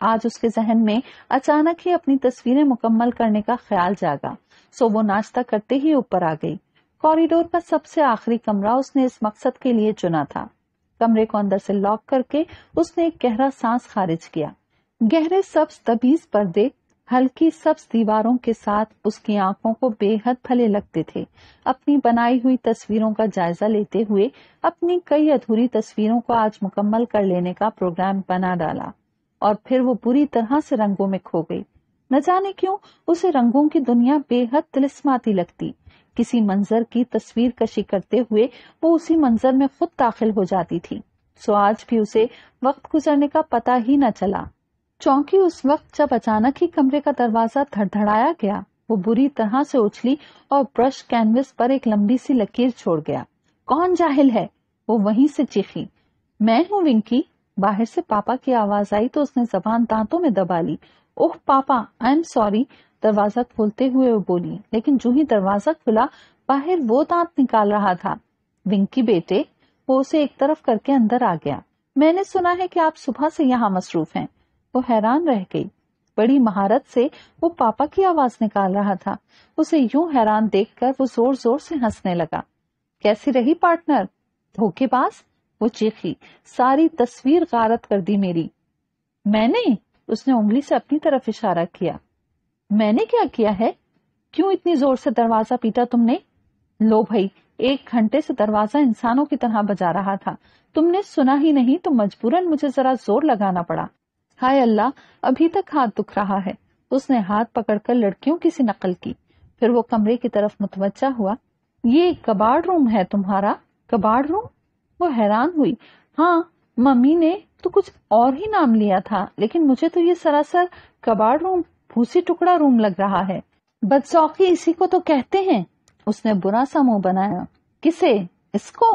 आज उसके जहन में अचानक ही अपनी तस्वीरें मुकम्मल करने का ख्याल जागा सो वो नाश्ता करते ही ऊपर आ गई कॉरिडोर का सबसे आखिरी कमरा उसने इस मकसद के लिए चुना था कमरे को अंदर से लॉक करके उसने एक गहरा सांस खारिज किया गहरे सब्ज तबीज पर्दे हल्की सब्ज दीवारों के साथ उसकी आंखों को बेहद भले लगते थे अपनी बनाई हुई तस्वीरों का जायजा लेते हुए अपनी कई अधूरी तस्वीरों को आज मुकम्मल कर लेने का प्रोग्राम बना डाला और फिर वो बुरी तरह से रंगों में खो गई न जाने क्यों उसे रंगों की दुनिया बेहद तिलस्माती लगती किसी मंजर की तस्वीर कशी करते हुए वो उसी मंजर में खुद दाखिल हो जाती थी सो आज भी उसे वक्त गुजरने का पता ही न चला चौंकी उस वक्त जब अचानक ही कमरे का दरवाजा धड़धड़ाया गया वो बुरी तरह से उछली और ब्रश कैनवस पर एक लंबी सी लकीर छोड़ गया कौन जाहिल है वो वहीं से चीखी मैं हूँ विंकी बाहर से पापा की आवाज आई तो उसने जबान दांतों में दबा ली ओह पापा आई एम सॉरी दरवाजा खोलते हुए वो बोली लेकिन जो ही दरवाजा खुला बाहर वो दांत निकाल रहा था विंकी बेटे वो उसे एक तरफ करके अंदर आ गया मैंने सुना है कि आप सुबह से यहाँ मसरूफ हैं वो हैरान रह गई बड़ी महारत से वो पापा की आवाज निकाल रहा था उसे यूं हैरान देखकर वो जोर जोर से हंसने लगा कैसी रही पार्टनर धोखेबाज वो चीखी सारी तस्वीर गारत कर दी मेरी मैंने उसने उंगली से अपनी तरफ इशारा किया मैंने क्या किया है क्यों इतनी जोर से दरवाजा पीटा तुमने लो भाई एक घंटे से दरवाजा इंसानों की तरह बजा रहा था तुमने सुना ही नहीं तो मजबूरन मुझे जरा जोर लगाना पड़ा हाय अल्लाह अभी तक हाथ दुख रहा है उसने हाथ पकड़कर लड़कियों की सी नकल की फिर वो कमरे की तरफ मुतवजा हुआ ये कबाड़ रूम है तुम्हारा कबाड़ रूम वो हैरान हुई हाँ मम्मी ने तो कुछ और ही नाम लिया था लेकिन मुझे तो ये सरासर कबाड़ रूम भूसी टुकड़ा रूम लग रहा है बदसौकी इसी को तो कहते हैं उसने बुरा सा मुंह बनाया किसे इसको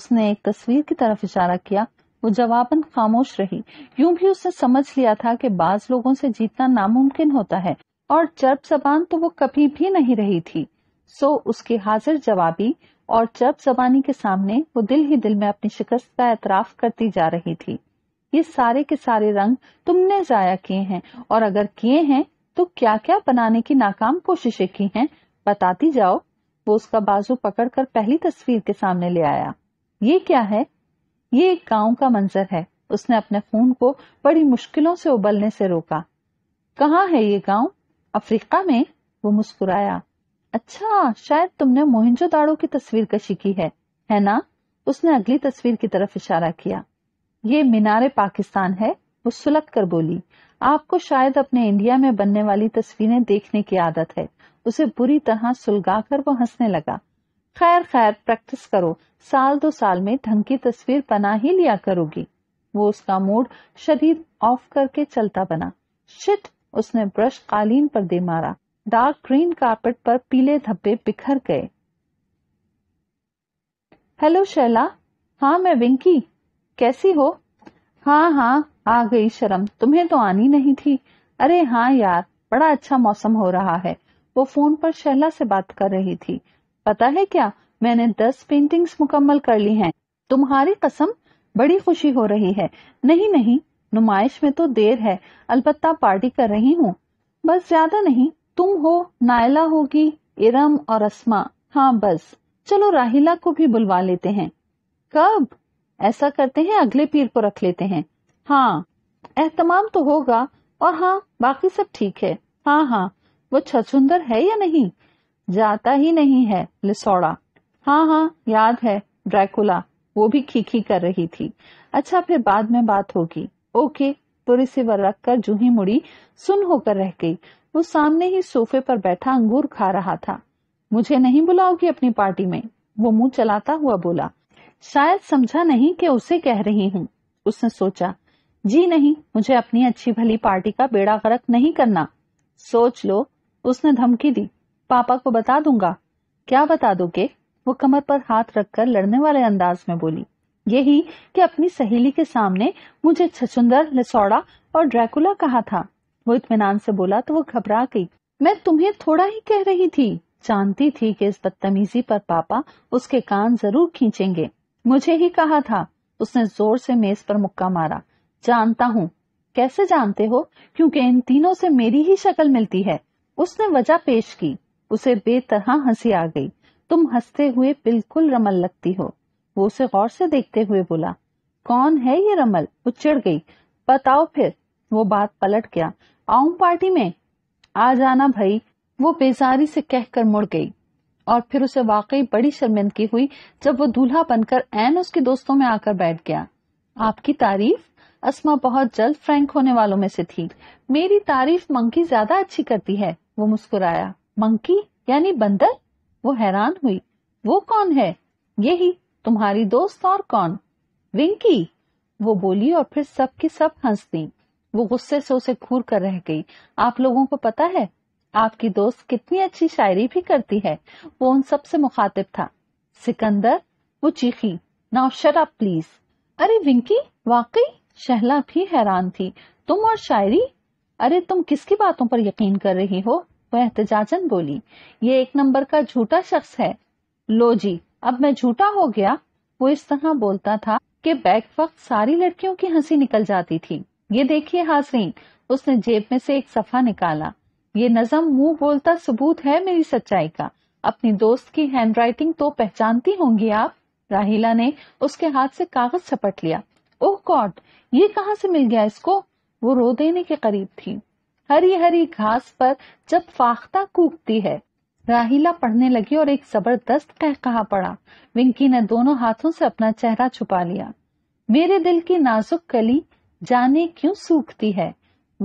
उसने एक तस्वीर की तरफ इशारा किया वो जवाबन खामोश रही यूं भी उसने समझ लिया था कि बाज लोगों से जीतना नामुमकिन होता है और चर्प जबान तो वो कभी भी नहीं रही थी सो उसकी हाजिर जवाबी और चर्प जबानी के सामने वो दिल ही दिल में अपनी शिकस्त का एतराफ करती जा रही थी ये सारे के सारे रंग तुमने जाया किए हैं और अगर किए हैं तो क्या क्या बनाने की नाकाम कोशिशें की हैं बताती जाओ वो उसका बाजू पकड़कर पहली तस्वीर के सामने ले आया ये क्या है ये एक गांव का मंजर है उसने अपने खून को बड़ी मुश्किलों से उबलने से रोका कहा है ये गांव अफ्रीका में वो मुस्कुराया अच्छा शायद तुमने दाड़ो की तस्वीर कशी की है है ना उसने अगली तस्वीर की तरफ इशारा किया ये मीनारे पाकिस्तान है वो सुलग कर बोली आपको शायद अपने इंडिया में बनने वाली तस्वीरें देखने की आदत है उसे बुरी तरह कर वो हंसने लगा खैर खैर प्रैक्टिस करो साल दो साल में ढंग की तस्वीर बना ही लिया करोगी वो उसका मूड शरीर ऑफ करके चलता बना शिट उसने ब्रश कालीन पर दे मारा डार्क ग्रीन कार्पेट पर पीले धब्बे बिखर गए हेलो शैला हाँ मैं विंकी कैसी हो हाँ हाँ आ गई शर्म तुम्हें तो आनी नहीं थी अरे हाँ यार बड़ा अच्छा मौसम हो रहा है वो फोन पर शैला से बात कर रही थी पता है क्या मैंने दस पेंटिंग्स मुकम्मल कर ली हैं तुम्हारी कसम बड़ी खुशी हो रही है नहीं नहीं नुमाइश में तो देर है अलबत्ता पार्टी कर रही हूँ बस ज्यादा नहीं तुम हो नायला होगी इरम और असमा हाँ बस चलो राहिला को भी बुलवा लेते हैं कब ऐसा करते हैं अगले पीर को रख लेते हैं हाँ एहतमाम तो होगा और हाँ बाकी सब ठीक है हाँ हाँ वो छछुंदर है या नहीं जाता ही नहीं है लिसोड़ा हाँ हाँ याद है ड्रैकुला वो भी खीखी कर रही थी अच्छा फिर बाद में बात होगी ओके वो रिसीवर कर जूही मुड़ी सुन होकर रह गई वो सामने ही सोफे पर बैठा अंगूर खा रहा था मुझे नहीं बुलाओगी अपनी पार्टी में वो मुंह चलाता हुआ बोला शायद समझा नहीं कि उसे कह रही हूँ उसने सोचा जी नहीं मुझे अपनी अच्छी भली पार्टी का बेड़ा गर्क नहीं करना सोच लो उसने धमकी दी पापा को बता दूंगा क्या बता दोगे वो कमर पर हाथ रखकर लड़ने वाले अंदाज में बोली यही कि अपनी सहेली के सामने मुझे छछुंदर लसौड़ा और ड्रैकुला कहा था वो इतमान से बोला तो वो घबरा गई मैं तुम्हें थोड़ा ही कह रही थी जानती थी कि इस बदतमीजी पर पापा उसके कान जरूर खींचेंगे मुझे ही कहा था उसने जोर से मेज पर मुक्का मारा जानता हूँ कैसे जानते हो क्योंकि इन तीनों से मेरी ही शक्ल मिलती है उसने वजह पेश की उसे बेतरह हंसी आ गई तुम हंसते हुए बिल्कुल रमल लगती हो वो उसे गौर से देखते हुए बोला कौन है ये रमल वो चिड़ गई बताओ फिर वो बात पलट गया आऊ पार्टी में आ जाना भाई वो बेजारी से कहकर मुड़ गई और फिर उसे वाकई बड़ी शर्मिंदगी हुई जब वो दूल्हा बनकर एन उसके दोस्तों में आकर बैठ गया आपकी तारीफ असमा बहुत जल्द फ्रैंक होने वालों में से थी मेरी तारीफ मंकी ज्यादा अच्छी करती है वो मुस्कुराया मंकी यानी बंदर वो हैरान हुई वो कौन है यही तुम्हारी दोस्त और कौन विंकी वो बोली और फिर सब की सब हंस दी वो गुस्से से उसे घूर कर रह गई आप लोगों को पता है आपकी दोस्त कितनी अच्छी शायरी भी करती है वो उन सब से मुखातिब था सिकंदर वो चीखी नाउ शट अप प्लीज अरे विंकी वाकई शहला भी हैरान थी तुम और शायरी अरे तुम किसकी बातों पर यकीन कर रही हो वह एहतजाजन बोली ये एक नंबर का झूठा शख्स है लो जी अब मैं झूठा हो गया वो इस तरह बोलता था कि बैग वक्त सारी लड़कियों की हंसी निकल जाती थी ये देखिए हाजरीन उसने जेब में से एक सफा निकाला ये नजम मुंह बोलता सबूत है मेरी सच्चाई का अपनी दोस्त की हैंडराइटिंग तो पहचानती होंगी आप राहिला ने उसके हाथ से कागज छपट लिया ओह गॉड ये कहाँ से मिल गया इसको वो रो देने के करीब थी हरी हरी घास पर जब फाख्ता कूदती है राहिला पढ़ने लगी और एक जबरदस्त कह कहा पड़ा विंकी ने दोनों हाथों से अपना चेहरा छुपा लिया मेरे दिल की नाजुक कली जाने क्यों सूखती है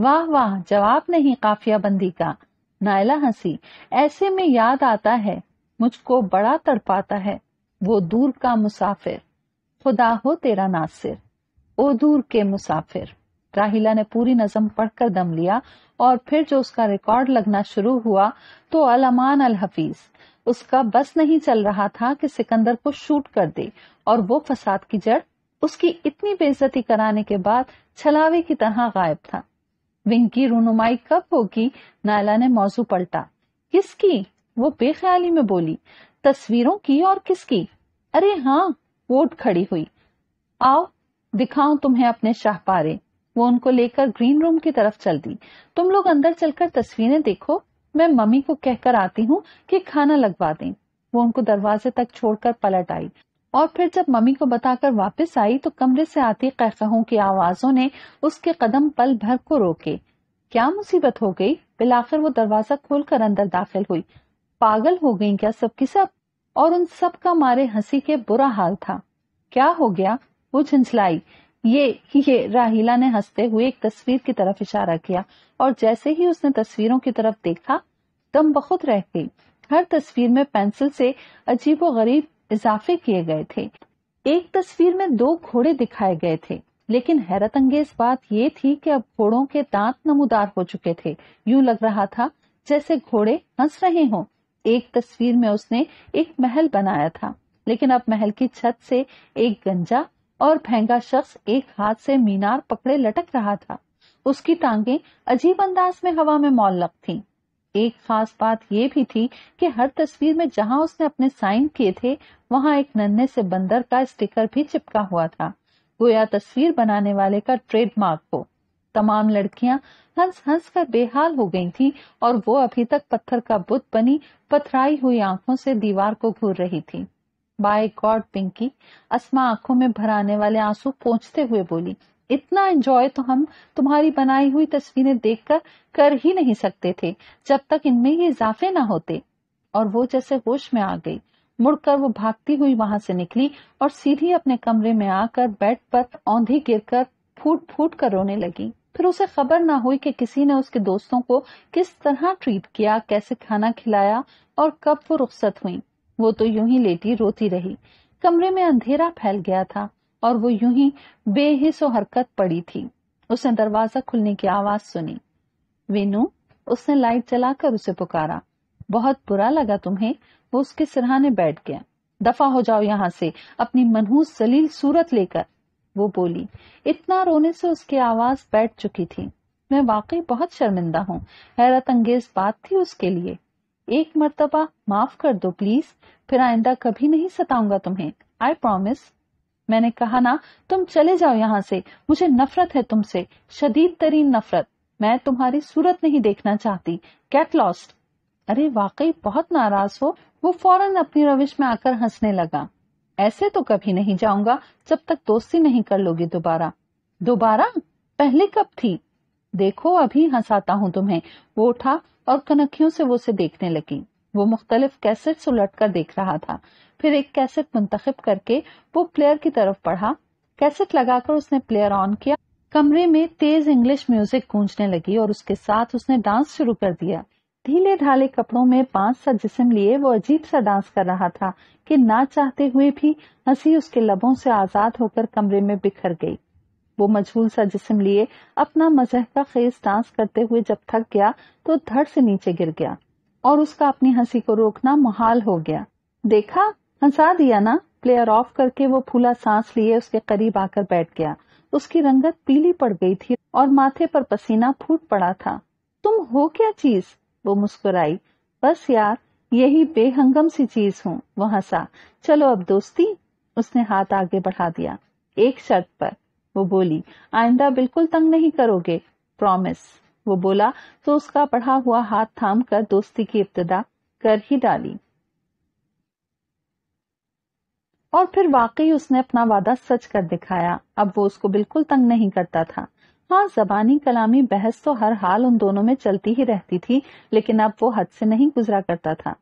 वाह वाह जवाब नहीं काफिया बंदी का नायला हंसी ऐसे में याद आता है मुझको बड़ा तड़पाता है वो दूर का मुसाफिर खुदा हो तेरा नासिर ओ दूर के मुसाफिर राहिला ने पूरी नज़म पढ़कर दम लिया और फिर जो उसका रिकॉर्ड लगना शुरू हुआ तो अल अमान अल हफीज उसका बस नहीं चल रहा था कि सिकंदर को शूट कर दे और वो फसाद की जड़ उसकी इतनी बेजती कराने के बाद छलावे की तरह गायब था विंग की रूनुमाई कब होगी नायला ने मौजू पलटा किसकी वो बेख्याली में बोली तस्वीरों की और किसकी अरे हाँ वोट खड़ी हुई आओ दिखाऊं तुम्हें अपने शाहपारे वो उनको लेकर ग्रीन रूम की तरफ चल दी तुम लोग अंदर चलकर तस्वीरें देखो मैं मम्मी को कहकर आती हूँ कि खाना लगवा दें वो उनको दरवाजे तक छोड़कर पलट आई और फिर जब मम्मी को बताकर वापस आई तो कमरे से आती कहकहों की आवाजों ने उसके कदम पल भर को रोके क्या मुसीबत हो गई बिलाखिर वो दरवाजा खोलकर अंदर दाखिल हुई पागल हो गई क्या सबकी सब और उन सब का मारे हंसी के बुरा हाल था क्या हो गया वो झंझलाई ये ये राहिला ने हंसते हुए एक तस्वीर की तरफ इशारा किया और जैसे ही उसने तस्वीरों की तरफ देखा दम बहुत रह गई हर तस्वीर में पेंसिल से अजीब गरीब इजाफे किए गए थे एक तस्वीर में दो घोड़े दिखाए गए थे लेकिन हैरत अंगेज बात ये थी कि अब घोड़ों के दांत नमोदार हो चुके थे यूं लग रहा था जैसे घोड़े हंस रहे हों एक तस्वीर में उसने एक महल बनाया था लेकिन अब महल की छत से एक गंजा और फेंगा शख्स एक हाथ से मीनार पकड़े लटक रहा था उसकी टांगे अजीब अंदाज में हवा में मौलक थी एक खास बात यह भी थी कि हर तस्वीर में जहां उसने अपने साइन किए थे वहां एक नन्हे से बंदर का स्टिकर भी चिपका हुआ था गोया तस्वीर बनाने वाले का ट्रेडमार्क हो तमाम लड़कियां हंस हंस कर बेहाल हो गई थीं और वो अभी तक पत्थर का बुत बनी पथराई हुई आंखों से दीवार को घूर रही थी बाय गॉड पिंकी असमा आंखों में भर आने वाले आंसू पहुंचते हुए बोली इतना एंजॉय तो हम तुम्हारी बनाई हुई तस्वीरें देखकर कर ही नहीं सकते थे जब तक इनमें ये इजाफे ना होते और वो जैसे होश में आ गई मुड़कर वो भागती हुई वहां से निकली और सीधी अपने कमरे में आकर बेड पर औंधी गिरकर फूट फूट कर रोने लगी फिर उसे खबर ना हुई कि किसी ने उसके दोस्तों को किस तरह ट्रीट किया कैसे खाना खिलाया और कब वो रुख्सत हुई वो तो यूं ही लेटी रोती रही कमरे में अंधेरा फैल गया था और वो यूं ही बेहिस हरकत पड़ी थी उसने दरवाजा खुलने की आवाज सुनी वेनु उसने लाइट चलाकर उसे पुकारा बहुत बुरा लगा तुम्हें वो उसके सिरहाने बैठ गया दफा हो जाओ यहाँ से अपनी मनहूस सलील सूरत लेकर वो बोली इतना रोने से उसकी आवाज बैठ चुकी थी मैं वाकई बहुत शर्मिंदा हूँ हैरत अंगेज बात थी उसके लिए एक मरतबा माफ कर दो प्लीज फिर आइंदा कभी नहीं सताऊंगा तुम्हें आई प्रोमिस मैंने कहा ना तुम चले जाओ यहाँ से मुझे नफरत है तुमसे शदीद तरीन नफरत मैं तुम्हारी सूरत नहीं देखना चाहती कैट लॉस्ट अरे वाकई बहुत नाराज हो वो फौरन अपनी रविश में आकर हंसने लगा ऐसे तो कभी नहीं जाऊंगा जब तक दोस्ती नहीं कर लोगे दोबारा दोबारा पहले कब थी देखो अभी हंसाता हूँ तुम्हें वो उठा और कनखियों से वो उसे देखने लगी वो मुख्तलिफ कैसेट उलट कर देख रहा था फिर एक कैसेट मुंतखब करके वो प्लेयर की तरफ पढ़ा कैसेट लगाकर उसने प्लेयर ऑन किया कमरे में तेज इंग्लिश म्यूजिक गूंजने लगी और उसके साथ उसने डांस शुरू कर दिया ढीले ढाले कपड़ों में पांच सा जिसम लिए वो अजीब सा डांस कर रहा था कि ना चाहते हुए भी हंसी उसके लबों से आजाद होकर कमरे में बिखर गई वो मजबूल सा जिसम लिए अपना मजह का खेस डांस करते हुए जब थक गया तो धड़ से नीचे गिर गया और उसका अपनी हंसी को रोकना मुहाल हो गया देखा हंसा दिया ना प्लेयर ऑफ करके वो फूला सांस लिए उसके करीब आकर बैठ गया उसकी रंगत पीली पड़ गई थी और माथे पर पसीना फूट पड़ा था तुम हो क्या चीज वो मुस्कुराई बस यार यही बेहंगम सी चीज हूँ वो हंसा चलो अब दोस्ती उसने हाथ आगे बढ़ा दिया एक शर्त पर वो बोली आइंदा बिल्कुल तंग नहीं करोगे प्रॉमिस वो बोला तो उसका पढ़ा हुआ हाथ थाम कर दोस्ती की इब्तदा कर ही डाली और फिर वाकई उसने अपना वादा सच कर दिखाया अब वो उसको बिल्कुल तंग नहीं करता था हाँ जबानी कलामी बहस तो हर हाल उन दोनों में चलती ही रहती थी लेकिन अब वो हद से नहीं गुजरा करता था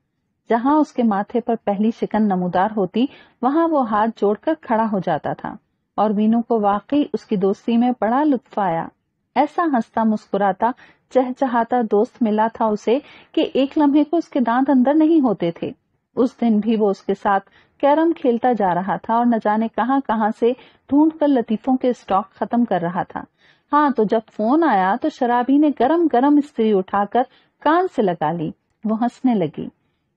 जहां उसके माथे पर पहली शिकन नमूदार होती वहां वो हाथ जोड़कर खड़ा हो जाता था और मीनू को वाकई उसकी दोस्ती में बड़ा लुत्फ आया ऐसा हंसता मुस्कुराता चहचहाता दोस्त मिला था उसे कि एक लम्हे को उसके दांत अंदर नहीं होते थे उस दिन भी वो उसके साथ कैरम खेलता जा रहा था और न जाने कहां कहां से ढूंढ कर लतीफों के स्टॉक खत्म कर रहा था हाँ तो जब फोन आया तो शराबी ने गरम गरम स्त्री उठाकर कान से लगा ली वो हंसने लगी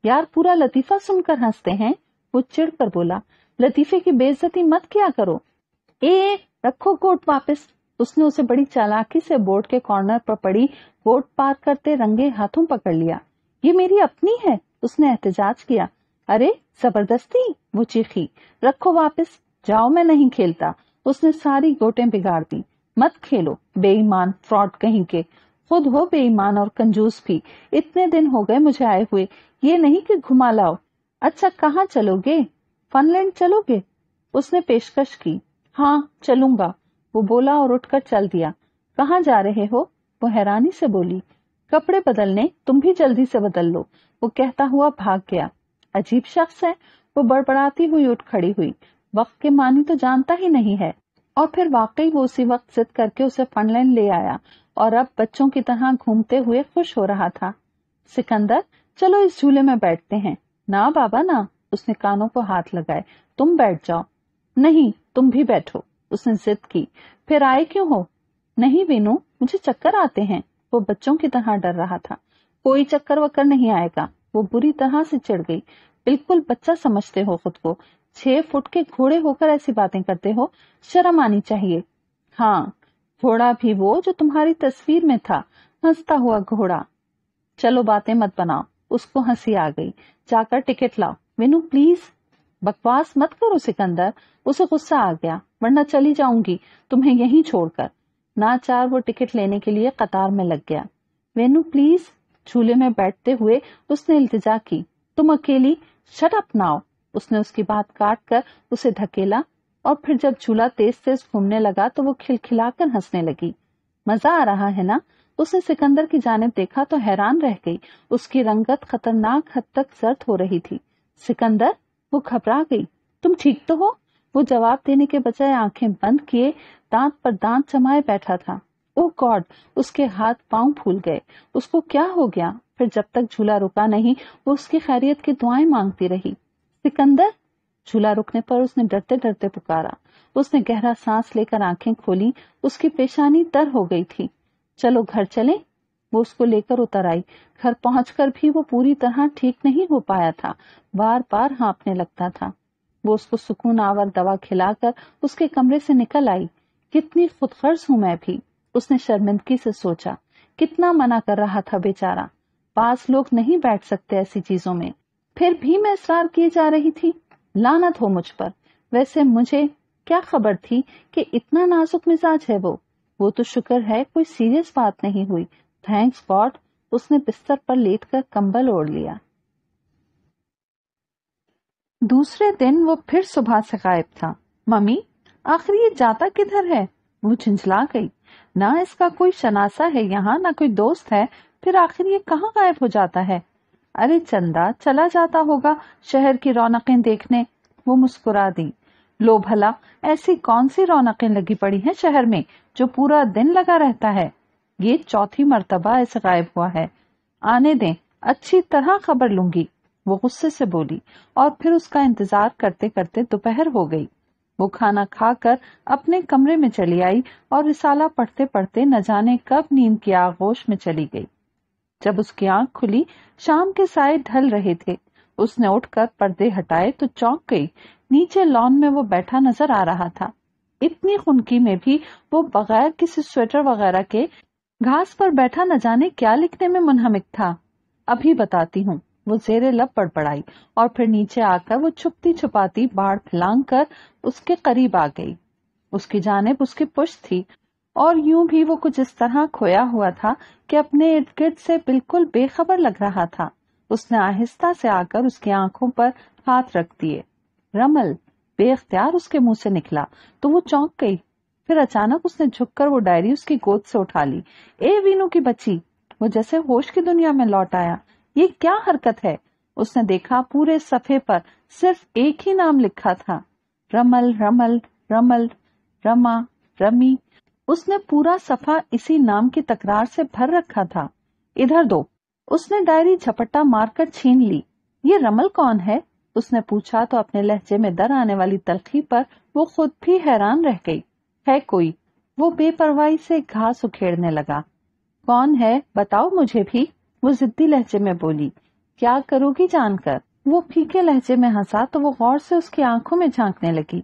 यार पूरा लतीफा सुनकर हंसते हैं वो चिड़ कर बोला लतीफे की बेइज्जती मत क्या करो ए रखो कोट वापस उसने उसे बड़ी चालाकी से बोर्ड के कॉर्नर पर पड़ी बोट पार करते रंगे हाथों पकड़ लिया ये मेरी अपनी है उसने एहतजाज किया अरे जबरदस्ती वो चीखी रखो वापस जाओ मैं नहीं खेलता उसने सारी गोटे बिगाड़ दी मत खेलो बेईमान फ्रॉड कहीं के खुद हो बेईमान और कंजूस भी इतने दिन हो गए मुझे आए हुए ये नहीं कि घुमा लाओ अच्छा कहाँ चलोगे फनलैंड चलोगे उसने पेशकश की हाँ चलूंगा वो बोला और उठकर चल दिया कहाँ जा रहे हो वो हैरानी से बोली कपड़े बदलने तुम भी जल्दी से बदल लो वो कहता हुआ भाग गया अजीब शख्स है वो बड़बड़ाती हुई उठ खड़ी हुई वक्त के मानी तो जानता ही नहीं है और फिर वाकई वो उसी वक्त जिद करके उसे फंडलैंड ले आया और अब बच्चों की तरह घूमते हुए खुश हो रहा था सिकंदर चलो इस झूले में बैठते हैं ना बाबा ना उसने कानों को हाथ लगाए तुम बैठ जाओ नहीं तुम भी बैठो उसने जिद की फिर आए क्यों हो नहीं वीनू मुझे चक्कर आते हैं वो बच्चों की तरह डर रहा था कोई चक्कर वक्कर नहीं आएगा वो बुरी तरह से चिड़ गई बिल्कुल बच्चा समझते हो खुद को छह फुट के घोड़े होकर ऐसी बातें करते हो शर्म आनी चाहिए हाँ घोड़ा भी वो जो तुम्हारी तस्वीर में था हंसता हुआ घोड़ा चलो बातें मत बनाओ उसको हंसी आ गई जाकर टिकट लाओ वेनू प्लीज बकवास मत करो सिकंदर उसे गुस्सा आ गया वरना चली जाऊंगी तुम्हें यहीं छोड़कर नाचार वो टिकट लेने के लिए कतार में लग गया वेनु प्लीज झूले में बैठते हुए उसने इल्तिजा की तुम अकेली शट अप नाउ उसने उसकी बात काट कर उसे धकेला और फिर जब झूला तेज तेज घूमने लगा तो वो खिलखिलाकर हंसने लगी मजा आ रहा है ना उसने सिकंदर की जानब देखा तो हैरान रह गई उसकी रंगत खतरनाक हद तक जर्द हो रही थी सिकंदर वो घबरा गई तुम ठीक तो हो वो जवाब देने के बजाय आंखें बंद किए दांत पर दांत जमाए बैठा था ओ गॉड उसके हाथ पांव फूल गए उसको क्या हो गया फिर जब तक झूला रुका नहीं वो उसकी खैरियत की दुआएं मांगती रही सिकंदर झूला रुकने पर उसने डरते डरते पुकारा उसने गहरा सांस लेकर आंखें खोली उसकी पेशानी तर हो गई थी चलो घर चलें वो उसको लेकर उतर आई घर पहुंचकर भी वो पूरी तरह ठीक नहीं हो पाया था बार बार हाँपने लगता था वो उसको सुकून आवर दवा खिलाकर उसके कमरे से निकल आई कितनी खुदगर्ज हूं मैं भी उसने शर्मिंदगी से सोचा कितना मना कर रहा था बेचारा पास लोग नहीं बैठ सकते ऐसी चीजों में फिर भी मैं इसरार किए जा रही थी लानत हो मुझ पर वैसे मुझे क्या खबर थी कि इतना नाजुक मिजाज है वो वो तो शुक्र है कोई सीरियस बात नहीं हुई थैंक्स गॉड उसने बिस्तर पर लेटकर कंबल ओढ़ लिया दूसरे दिन वो फिर सुबह से गायब था मम्मी आखिर ये जाता किधर है वो झिझला गई ना इसका कोई शनासा है यहाँ ना कोई दोस्त है फिर आखिर ये कहाँ गायब हो जाता है अरे चंदा चला जाता होगा शहर की रौनकें देखने वो मुस्कुरा दी लो भला ऐसी कौन सी रौनकें लगी पड़ी हैं शहर में जो पूरा दिन लगा रहता है ये चौथी मरतबा ऐसे गायब हुआ है आने दें अच्छी तरह खबर लूंगी वो गुस्से से बोली और फिर उसका इंतजार करते करते दोपहर हो गई वो खाना खाकर अपने कमरे में चली आई और रिसाला पढ़ते पढ़ते न जाने कब नींद की आगोश में चली गई जब उसकी आंख खुली शाम के साय ढल रहे थे उसने उठकर पर्दे हटाए तो चौंक गई नीचे लॉन में वो बैठा नजर आ रहा था इतनी खुनकी में भी वो बगैर किसी स्वेटर वगैरह के घास पर बैठा न जाने क्या लिखने में मुनहमिक था अभी बताती हूँ वो जेरे लब पड़पड़ाई और फिर नीचे आकर वो छुपती छुपाती बाढ़ फैलांग कर उसके करीब आ गई उसकी जानब उसकी पुष्ट थी और यूं भी वो कुछ इस तरह खोया हुआ था कि अपने इर्द गिर्द से बिल्कुल बेखबर लग रहा था उसने आहिस्ता से आकर उसकी आंखों पर हाथ रख दिए रमल बेख्तियार उसके मुंह से निकला तो वो चौंक गई फिर अचानक उसने झुककर वो डायरी उसकी गोद से उठा ली ए वीनू की बच्ची वो जैसे होश की दुनिया में लौट आया ये क्या हरकत है उसने देखा पूरे सफे पर सिर्फ एक ही नाम लिखा था रमल रमल रमल रमा रमी उसने पूरा सफा इसी नाम की तकरार से भर रखा था इधर दो उसने डायरी झपट्टा मारकर छीन ली ये रमल कौन है उसने पूछा तो अपने लहजे में दर आने वाली तलखी पर वो खुद भी हैरान रह गई है कोई वो बेपरवाही से घास उखेड़ने लगा कौन है बताओ मुझे भी वो जिद्दी लहजे में बोली क्या करोगी जानकर वो फीके लहजे में हंसा तो वो गौर से उसकी आंखों में झांकने लगी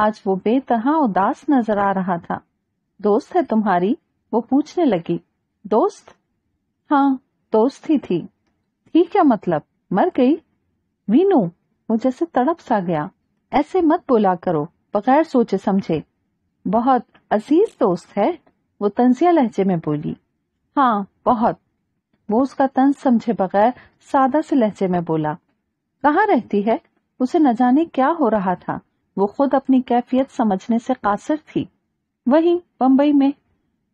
आज वो बेतहा उदास नजर आ रहा था दोस्त है तुम्हारी वो पूछने लगी दोस्त हाँ दोस्त ही थी थी क्या मतलब मर गई वीनू वो जैसे तड़प सा गया ऐसे मत बोला करो बगैर सोचे समझे बहुत अजीज दोस्त है वो तंजिया लहजे में बोली हाँ बहुत वो उसका तंज समझे बगैर सादा से लहजे में बोला कहाँ रहती है उसे न जाने क्या हो रहा था वो खुद अपनी कैफियत समझने से कासिर थी वहीं बम्बई में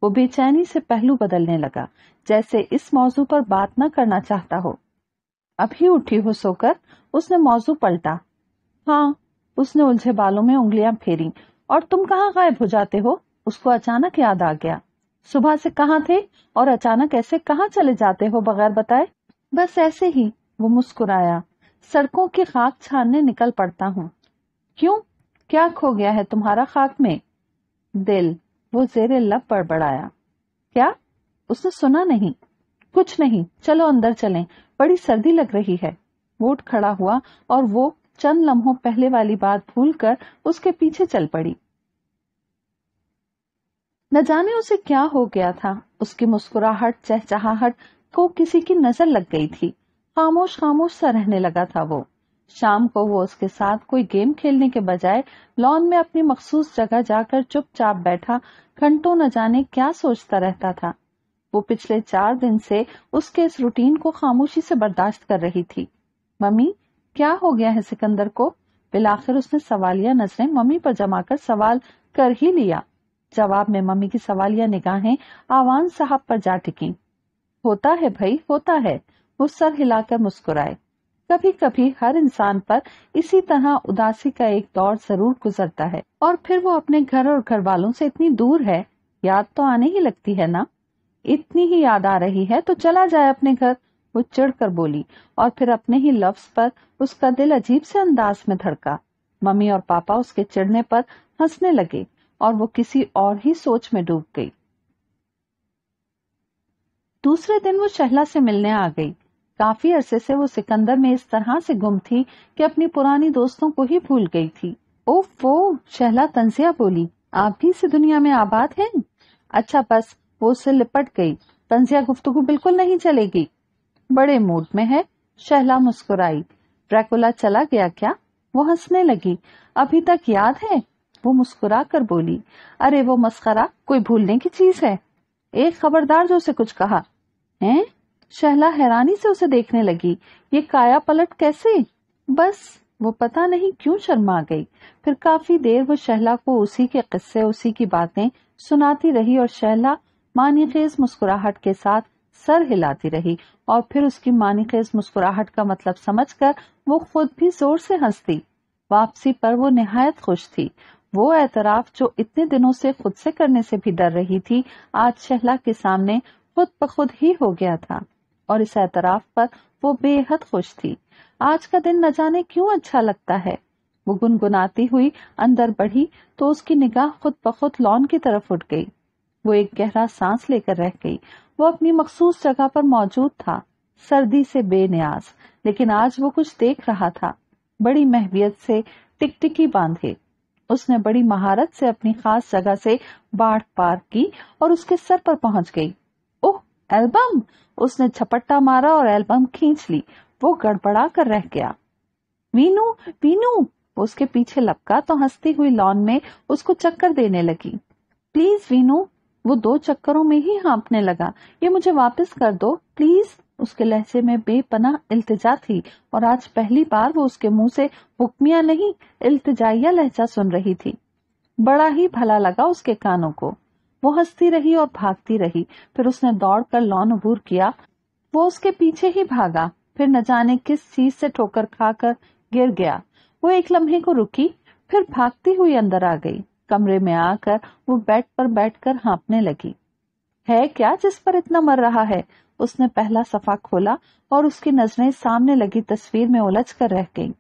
वो बेचैनी से पहलू बदलने लगा जैसे इस मौजू पर बात न करना चाहता हो अभी उठी हो सोकर उसने मौजू पलटा हाँ उसने उलझे बालों में उंगलियां फेरी और तुम कहाँ गायब हो जाते हो उसको अचानक याद आ गया सुबह से कहाँ थे और अचानक ऐसे कहाँ चले जाते हो बगैर बताए बस ऐसे ही वो मुस्कुराया सड़कों की खाक छानने निकल पड़ता हूँ क्यों क्या खो गया है तुम्हारा खाक में दिल वो जेरे लब बड़बड़ाया क्या उसने सुना नहीं कुछ नहीं चलो अंदर चलें बड़ी सर्दी लग रही है वोट खड़ा हुआ और वो चंद लम्हों पहले वाली बात भूलकर उसके पीछे चल पड़ी न जाने उसे क्या हो गया था उसकी मुस्कुराहट चहचहाहट को किसी की नजर लग गई थी खामोश खामोश सा रहने लगा था वो शाम को वो उसके साथ कोई गेम खेलने के बजाय लॉन में अपनी मखसूस जगह जाकर चुपचाप बैठा घंटों न जाने क्या सोचता रहता था वो पिछले चार दिन से उसके इस रूटीन को खामोशी से बर्दाश्त कर रही थी मम्मी क्या हो गया है सिकंदर को बिलाखिर उसने सवालिया नजरें मम्मी पर जमा कर सवाल कर ही लिया जवाब में मम्मी की सवालिया निगाहें आवान साहब पर जा टिकी होता है भाई होता है वो सर हिलाकर मुस्कुराए कभी कभी हर इंसान पर इसी तरह उदासी का एक दौर जरूर गुजरता है और फिर वो अपने घर और घर वालों से इतनी दूर है याद तो आने ही लगती है ना इतनी ही याद आ रही है तो चला जाए अपने घर वो कर बोली और फिर अपने ही लफ्ज पर उसका दिल अजीब से अंदाज में धड़का मम्मी और पापा उसके चिड़ने पर हंसने लगे और वो किसी और ही सोच में डूब गई दूसरे दिन वो शहला से मिलने आ गई काफी अरसे से वो सिकंदर में इस तरह से गुम थी कि अपनी पुरानी दोस्तों को ही भूल गई थी ओफ वो शहला तंजिया बोली आप भी इस दुनिया में आबाद हैं अच्छा बस वो उससे लिपट गई तंजिया गुफ्तगु बिल्कुल नहीं चलेगी बड़े मूड में है शहला मुस्कुराई ड्रैकुला चला गया क्या वो हंसने लगी अभी तक याद है वो मुस्कुरा कर बोली अरे वो मस्करा कोई भूलने की चीज है एक खबरदार जो उसे कुछ कहा हैं? शहला हैरानी से उसे देखने लगी ये काया पलट कैसे बस वो पता नहीं क्यों शर्मा गई फिर काफी देर वो शहला को उसी के किस्से उसी की बातें सुनाती रही और शहला खेज मुस्कुराहट के साथ सर हिलाती रही और फिर उसकी खेस मुस्कुराहट का मतलब समझकर वो खुद भी जोर से हंसती वापसी पर वो निहायत खुश थी वो एतराफ जो इतने दिनों से खुद से करने से भी डर रही थी आज शहला के सामने खुद ब खुद ही हो गया था और इस एतराफ पर वो बेहद खुश थी आज का दिन न जाने क्यों अच्छा लगता है वो गुनगुनाती हुई अंदर बढ़ी तो उसकी निगाह खुद ब खुद लॉन की तरफ उठ गई वो एक गहरा सांस लेकर रह गई वो अपनी मखसूस जगह पर मौजूद था सर्दी से बेनियाज लेकिन आज वो कुछ देख रहा था बड़ी महबियत से टिकटिकी बांधे उसने बड़ी महारत से अपनी खास जगह से बाढ़ पार की और उसके सर पर पहुंच गई ओह एल्बम उसने छपट्टा मारा और एल्बम खींच ली वो गड़बड़ा कर रह गया वीनू वीनू उसके पीछे लपका तो हंसती हुई लॉन में उसको चक्कर देने लगी प्लीज वीनू वो दो चक्करों में ही हाँपने लगा ये मुझे वापस कर दो प्लीज उसके लहजे में बेपना इल्तिजा थी और आज पहली बार वो उसके मुंह से हुक्मिया नहीं इल्तिजाइया लहजा सुन रही थी बड़ा ही भला लगा उसके कानों को वो हंसती रही और भागती रही फिर उसने दौड़कर लॉन अबूर किया वो उसके पीछे ही भागा फिर न जाने किस चीज से ठोकर खाकर गिर गया वो एक लम्हे को रुकी फिर भागती हुई अंदर आ गई कमरे में आकर वो बेड पर बैठकर हाँपने लगी है क्या जिस पर इतना मर रहा है उसने पहला सफा खोला और उसकी नजरें सामने लगी तस्वीर में उलझ कर रह गई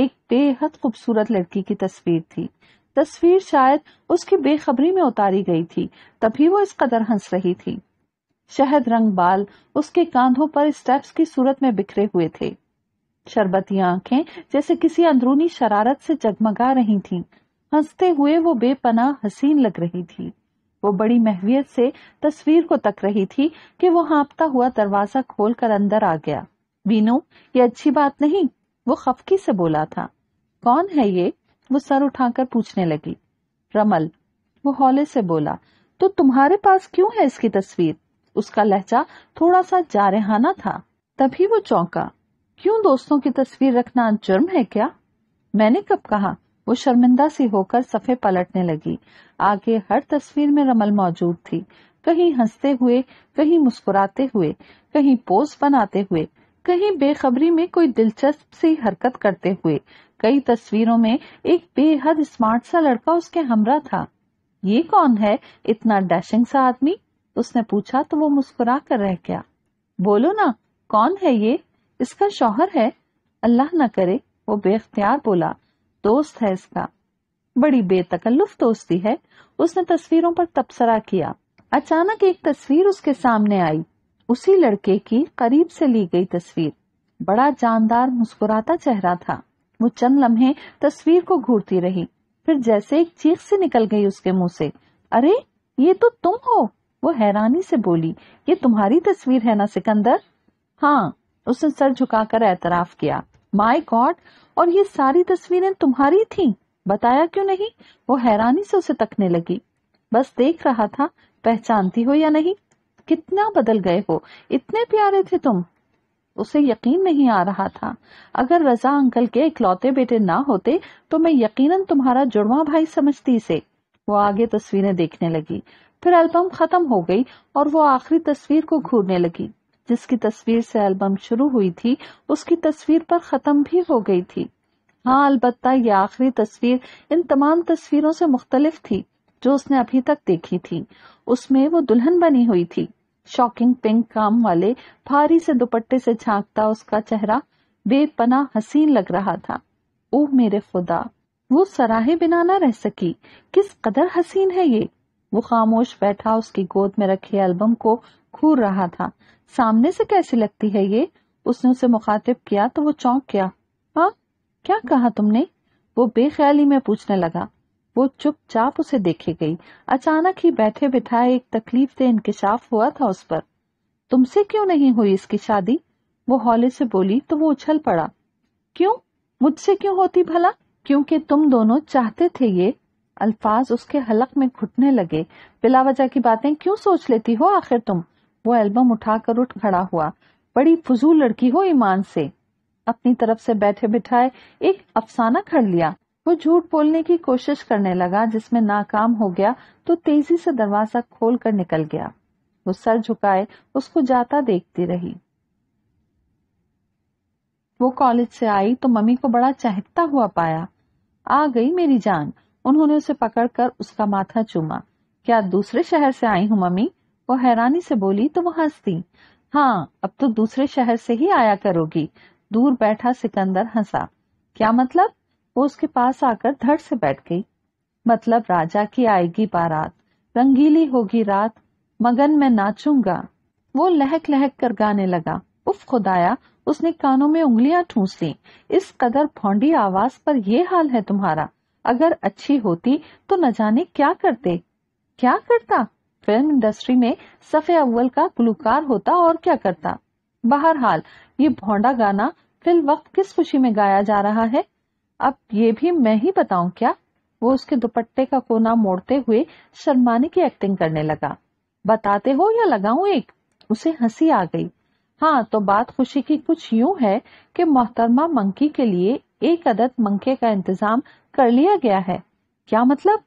एक बेहद खूबसूरत लड़की की तस्वीर थी तस्वीर शायद उसकी बेखबरी में उतारी गई थी तभी वो इस कदर हंस रही थी शहद रंग बाल उसके कांधों पर स्टेप्स की सूरत में बिखरे हुए थे शरबती आंखें जैसे किसी अंदरूनी शरारत से जगमगा रही थीं। हंसते हुए वो बेपनाह हसीन लग रही थी वो बड़ी महवियत से तस्वीर को तक रही थी कि वो हाँपता हुआ दरवाजा खोलकर अंदर आ गया बीनो ये अच्छी बात नहीं वो खफकी से बोला था कौन है ये वो सर उठाकर पूछने लगी रमल वो हौले से बोला तो तुम्हारे पास क्यों है इसकी तस्वीर उसका लहजा थोड़ा सा जारहाना था तभी वो चौंका क्यों दोस्तों की तस्वीर रखना जुर्म है क्या मैंने कब कहा वो शर्मिंदा सी होकर सफे पलटने लगी आगे हर तस्वीर में रमल मौजूद थी कहीं हंसते हुए कहीं मुस्कुराते हुए कहीं पोज बनाते हुए कहीं बेखबरी में कोई दिलचस्प सी हरकत करते हुए कई तस्वीरों में एक बेहद स्मार्ट सा लड़का उसके हमरा था ये कौन है इतना डैशिंग सा आदमी उसने पूछा तो वो मुस्कुरा कर रह गया बोलो ना कौन है ये इसका शौहर है अल्लाह न करे वो बेख्तियार बोला दोस्त है इसका बड़ी बेतकल्लुफ दोस्ती है उसने तस्वीरों पर तबसरा किया अचानक एक तस्वीर उसके सामने आई उसी लड़के की करीब से ली गई तस्वीर बड़ा जानदार मुस्कुराता चेहरा था वो चंद लम्हे तस्वीर को घूरती रही फिर जैसे एक चीख से निकल गई उसके मुंह से अरे ये तो तुम हो वो हैरानी से बोली ये तुम्हारी तस्वीर है ना सिकंदर हाँ उसने सर झुकाकर एतराफ किया माय गॉड और ये सारी तस्वीरें तुम्हारी थी बताया क्यों नहीं वो हैरानी से उसे तकने लगी बस देख रहा था पहचानती हो या नहीं कितना बदल गए हो इतने प्यारे थे तुम उसे यकीन नहीं आ रहा था अगर रजा अंकल के इकलौते बेटे ना होते तो मैं यकीनन तुम्हारा जुड़वा भाई समझती से वो आगे तस्वीरें देखने लगी फिर एल्बम खत्म हो गई और वो आखिरी तस्वीर को घूरने लगी जिसकी तस्वीर से एल्बम शुरू हुई थी उसकी तस्वीर पर खत्म भी हो गई थी हाँ अलबत्ता ये आखिरी तस्वीर इन तमाम तस्वीरों से मुख्तलिफ थी जो उसने अभी तक देखी थी उसमें वो दुल्हन बनी हुई थी शॉकिंग पिंक काम वाले भारी से दुपट्टे से झांकता उसका चेहरा बेपना हसीन लग रहा था ओ मेरे खुदा वो सराहे बिना ना रह सकी किस कदर हसीन है ये वो खामोश बैठा उसकी गोद में रखे एल्बम को खूर रहा था सामने से कैसी लगती है ये उसने उसे मुखातिब किया तो वो चौंक गया हाँ क्या कहा तुमने वो बेख्याली में पूछने लगा वो चुपचाप उसे देखे गई अचानक ही बैठे बिठाए एक तकलीफ से इंकशाफ हुआ था उस पर तुमसे क्यों नहीं हुई इसकी शादी वो हौले से बोली तो वो उछल पड़ा क्यों मुझसे क्यों होती भला क्योंकि तुम दोनों चाहते थे ये अल्फाज उसके हलक में घुटने लगे बिलावजह की बातें क्यों सोच लेती हो आखिर तुम वो एल्बम उठाकर उठ खड़ा हुआ बड़ी फजूल लड़की हो ईमान से अपनी तरफ से बैठे बिठाए एक अफसाना खड़ लिया वो झूठ बोलने की कोशिश करने लगा जिसमें नाकाम हो गया तो तेजी से दरवाजा खोल कर निकल गया वो सर झुकाए उसको जाता देखती रही वो कॉलेज से आई तो मम्मी को बड़ा चहकता हुआ पाया आ गई मेरी जान उन्होंने उसे पकड़कर उसका माथा चूमा क्या दूसरे शहर से आई हूँ मम्मी वो हैरानी से बोली तुम हंसती हाँ अब तो दूसरे शहर से ही आया करोगी दूर बैठा सिकंदर हंसा क्या मतलब वो उसके पास आकर धड़ से बैठ गई मतलब राजा की आएगी बारात रंगीली होगी रात मगन मैं नाचूंगा वो लहक लहक कर गाने लगा उफ खुदाया उसने कानों में उंगलियां ठूंस ली इस कदर भौंडी आवाज पर यह हाल है तुम्हारा अगर अच्छी होती तो न जाने क्या करते क्या करता फिल्म इंडस्ट्री में सफे अव्वल का गुलकार होता और क्या करता बहरहाल ये भोंडा गाना फिल वक्त किस खुशी में गाया जा रहा है अब ये भी मैं ही बताऊं क्या वो उसके दुपट्टे का कोना मोड़ते हुए शर्माने की एक्टिंग करने लगा बताते हो या लगाऊं एक उसे हंसी आ गई हाँ तो बात खुशी की कुछ यूं है कि मोहतरमा मंकी के लिए एक अदद मंके का इंतजाम कर लिया गया है क्या मतलब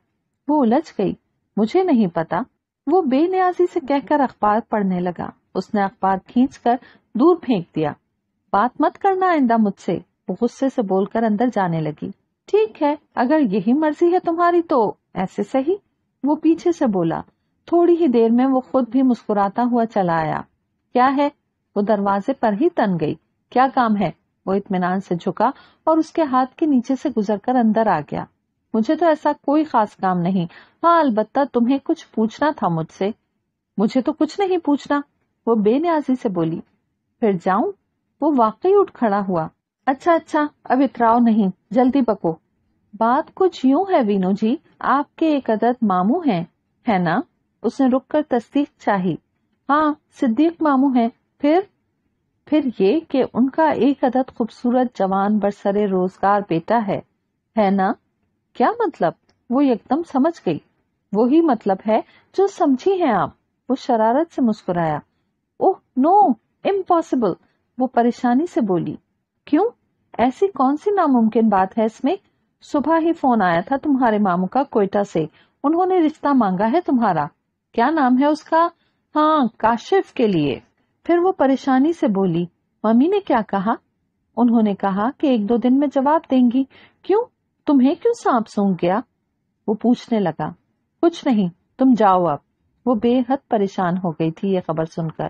वो उलझ गई मुझे नहीं पता वो बेनियाजी से कहकर अखबार पढ़ने लगा उसने अखबार खींचकर दूर फेंक दिया बात मत करना आइंदा मुझसे वो गुस्से से बोलकर अंदर जाने लगी ठीक है अगर यही मर्जी है तुम्हारी तो ऐसे सही वो पीछे से बोला थोड़ी ही देर में वो खुद भी मुस्कुराता हुआ चला आया क्या है वो दरवाजे पर ही तन गई क्या काम है वो इतमान से झुका और उसके हाथ के नीचे से गुजरकर अंदर आ गया मुझे तो ऐसा कोई खास काम नहीं हाँ अलबत्ता तुम्हें कुछ पूछना था मुझसे मुझे तो कुछ नहीं पूछना वो बेन्याजी से बोली फिर जाऊं वो वाकई उठ खड़ा हुआ अच्छा अच्छा अब इतराओ नहीं जल्दी पको बात कुछ यूं है वीनू जी आपके एक अदद मामू हैं है ना उसने रुककर तस्दीक चाही हाँ सिद्दीक मामू हैं फिर फिर ये कि उनका एक अदद खूबसूरत जवान बरसरे रोजगार बेटा है है ना क्या मतलब वो एकदम समझ गई वही मतलब है जो समझी हैं आप वो शरारत से मुस्कुराया ओह नो इम्पॉसिबल वो परेशानी से बोली क्यों ऐसी कौन सी नामुमकिन बात है इसमें सुबह ही फोन आया था तुम्हारे मामू का कोयटा से उन्होंने रिश्ता मांगा है तुम्हारा क्या नाम है उसका हाँ काशिफ के लिए फिर वो परेशानी से बोली मम्मी ने क्या कहा उन्होंने कहा कि एक दो दिन में जवाब देंगी क्यों तुम्हें क्यों सांप सूं गया वो पूछने लगा कुछ नहीं तुम जाओ अब वो बेहद परेशान हो गई थी ये खबर सुनकर